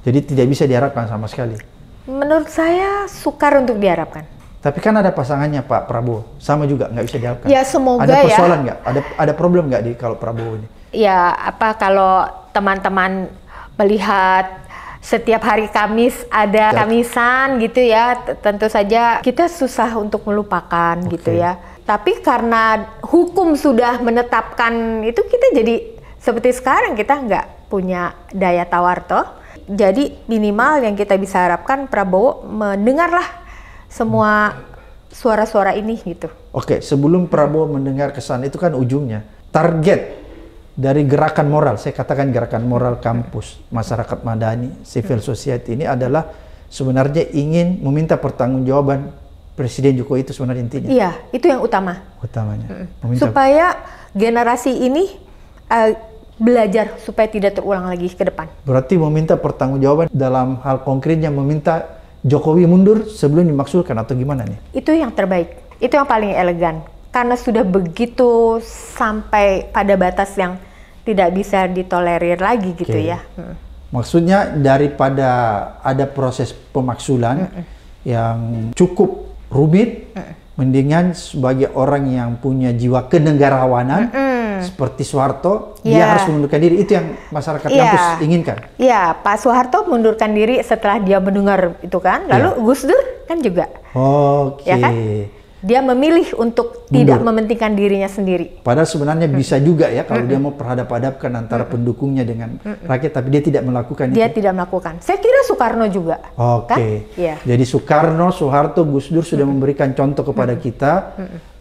Speaker 2: Jadi tidak bisa diharapkan sama sekali.
Speaker 1: Menurut saya sukar untuk diharapkan.
Speaker 2: Tapi kan ada pasangannya Pak Prabowo, sama juga nggak bisa jawab Ya
Speaker 1: semoga ada ya. persoalan
Speaker 2: nggak? Ada ada problem nggak di kalau Prabowo ini?
Speaker 1: Ya apa kalau teman-teman melihat setiap hari Kamis ada ya. Kamisan gitu ya, tentu saja kita susah untuk melupakan okay. gitu ya. Tapi karena hukum sudah menetapkan itu kita jadi seperti sekarang kita nggak punya daya tawar toh. Jadi minimal yang kita bisa harapkan Prabowo mendengarlah semua suara-suara ini gitu.
Speaker 2: Oke, sebelum Prabowo mendengar kesan itu kan ujungnya target dari gerakan moral, saya katakan gerakan moral kampus, masyarakat madani, civil society ini adalah sebenarnya ingin meminta pertanggungjawaban Presiden Jokowi itu sebenarnya intinya. Iya,
Speaker 1: itu yang utama.
Speaker 2: Utamanya. Meminta...
Speaker 1: Supaya generasi ini uh, belajar supaya tidak terulang lagi ke depan.
Speaker 2: Berarti meminta pertanggungjawaban dalam hal konkretnya meminta Jokowi mundur sebelum dimaksudkan atau gimana nih?
Speaker 1: Itu yang terbaik, itu yang paling elegan. Karena sudah begitu sampai pada batas yang tidak bisa ditolerir lagi gitu okay. ya. Hmm.
Speaker 2: Maksudnya daripada ada proses pemaksulan -mm. yang cukup rumit, -mm. mendingan sebagai orang yang punya jiwa kenegarawanan. -mm. Hmm. seperti Soeharto yeah. dia iya. harus mengundurkan diri itu yang masyarakat yeah. kampus inginkan.
Speaker 1: Iya, yeah. Pak Soeharto mundurkan diri setelah dia mendengar itu kan. Lalu yeah. Gus Dur kan juga.
Speaker 2: Oke. Okay. Ya kan?
Speaker 1: dia memilih untuk Mundur. tidak mementingkan dirinya sendiri.
Speaker 2: Padahal sebenarnya hmm. bisa juga ya kalau hmm. dia mau perhadap-hadapkan antara pendukungnya dengan rakyat, tapi dia tidak melakukan. Dia
Speaker 1: itu. tidak melakukan. Saya kira Soekarno juga.
Speaker 2: Oke. Okay. Kan? Yeah. Jadi Soekarno, Soeharto, Gus Dur sudah memberikan contoh kepada kita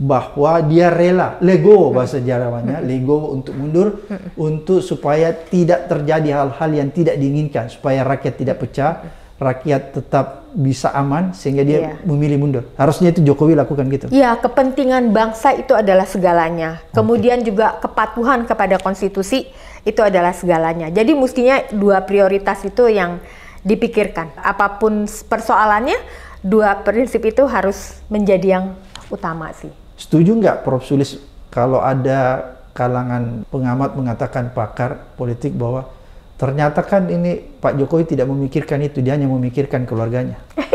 Speaker 2: bahwa dia rela, lego bahasa jarawannya, lego untuk mundur, untuk supaya tidak terjadi hal-hal yang tidak diinginkan, supaya rakyat tidak pecah rakyat tetap bisa aman sehingga dia yeah. memilih mundur. Harusnya itu Jokowi lakukan gitu.
Speaker 1: Iya, kepentingan bangsa itu adalah segalanya. Kemudian okay. juga kepatuhan kepada konstitusi itu adalah segalanya. Jadi mestinya dua prioritas itu yang dipikirkan. Apapun persoalannya, dua prinsip itu harus menjadi yang utama sih.
Speaker 2: Setuju nggak Prof Sulis kalau ada kalangan pengamat mengatakan pakar politik bahwa Ternyata kan ini Pak Jokowi tidak memikirkan itu, dia hanya memikirkan keluarganya.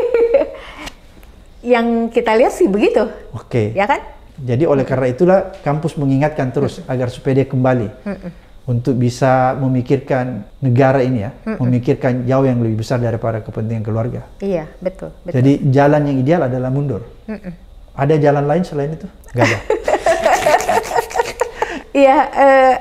Speaker 1: yang kita lihat sih begitu.
Speaker 2: Oke. Okay. Ya kan? Jadi oleh karena itulah kampus mengingatkan terus mm agar supaya dia kembali mm untuk bisa memikirkan negara ini ya, memikirkan jauh yang lebih besar daripada kepentingan keluarga.
Speaker 1: Iya, betul. betul. Jadi
Speaker 2: jalan yang ideal adalah mundur. Ada jalan lain selain itu? Gak ada.
Speaker 1: Iya. uh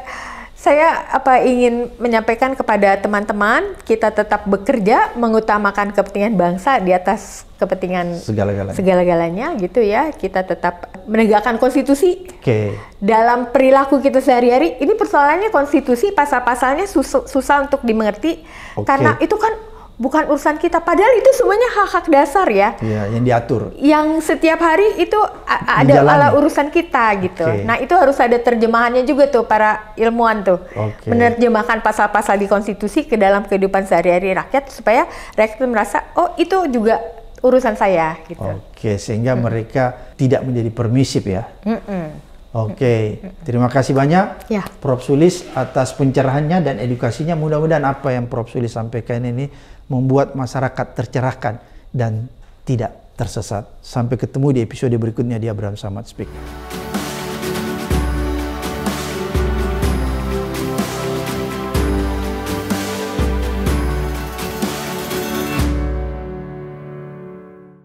Speaker 1: saya apa ingin menyampaikan kepada teman-teman kita tetap bekerja mengutamakan kepentingan bangsa di atas kepentingan segala-galanya, segala gitu ya kita tetap menegakkan konstitusi okay. dalam perilaku kita sehari-hari ini persoalannya konstitusi pasal-pasalnya susah, susah untuk dimengerti okay. karena itu kan bukan urusan kita. Padahal itu semuanya hak-hak dasar ya.
Speaker 2: Iya, yang diatur.
Speaker 1: Yang setiap hari itu ada ala urusan kita gitu. Okay. Nah, itu harus ada terjemahannya juga tuh para ilmuwan tuh. Okay. Menerjemahkan pasal-pasal di konstitusi ke dalam kehidupan sehari-hari rakyat supaya rakyat merasa oh itu juga urusan saya gitu.
Speaker 2: Oke, okay, sehingga hmm. mereka tidak menjadi permisif ya. Mm -mm. Oke, okay. terima kasih banyak ya. Prof. Sulis atas pencerahannya dan edukasinya. Mudah-mudahan apa yang Prof. Sulis sampaikan ini membuat masyarakat tercerahkan dan tidak tersesat. Sampai ketemu di episode berikutnya di Abraham Samad Speak.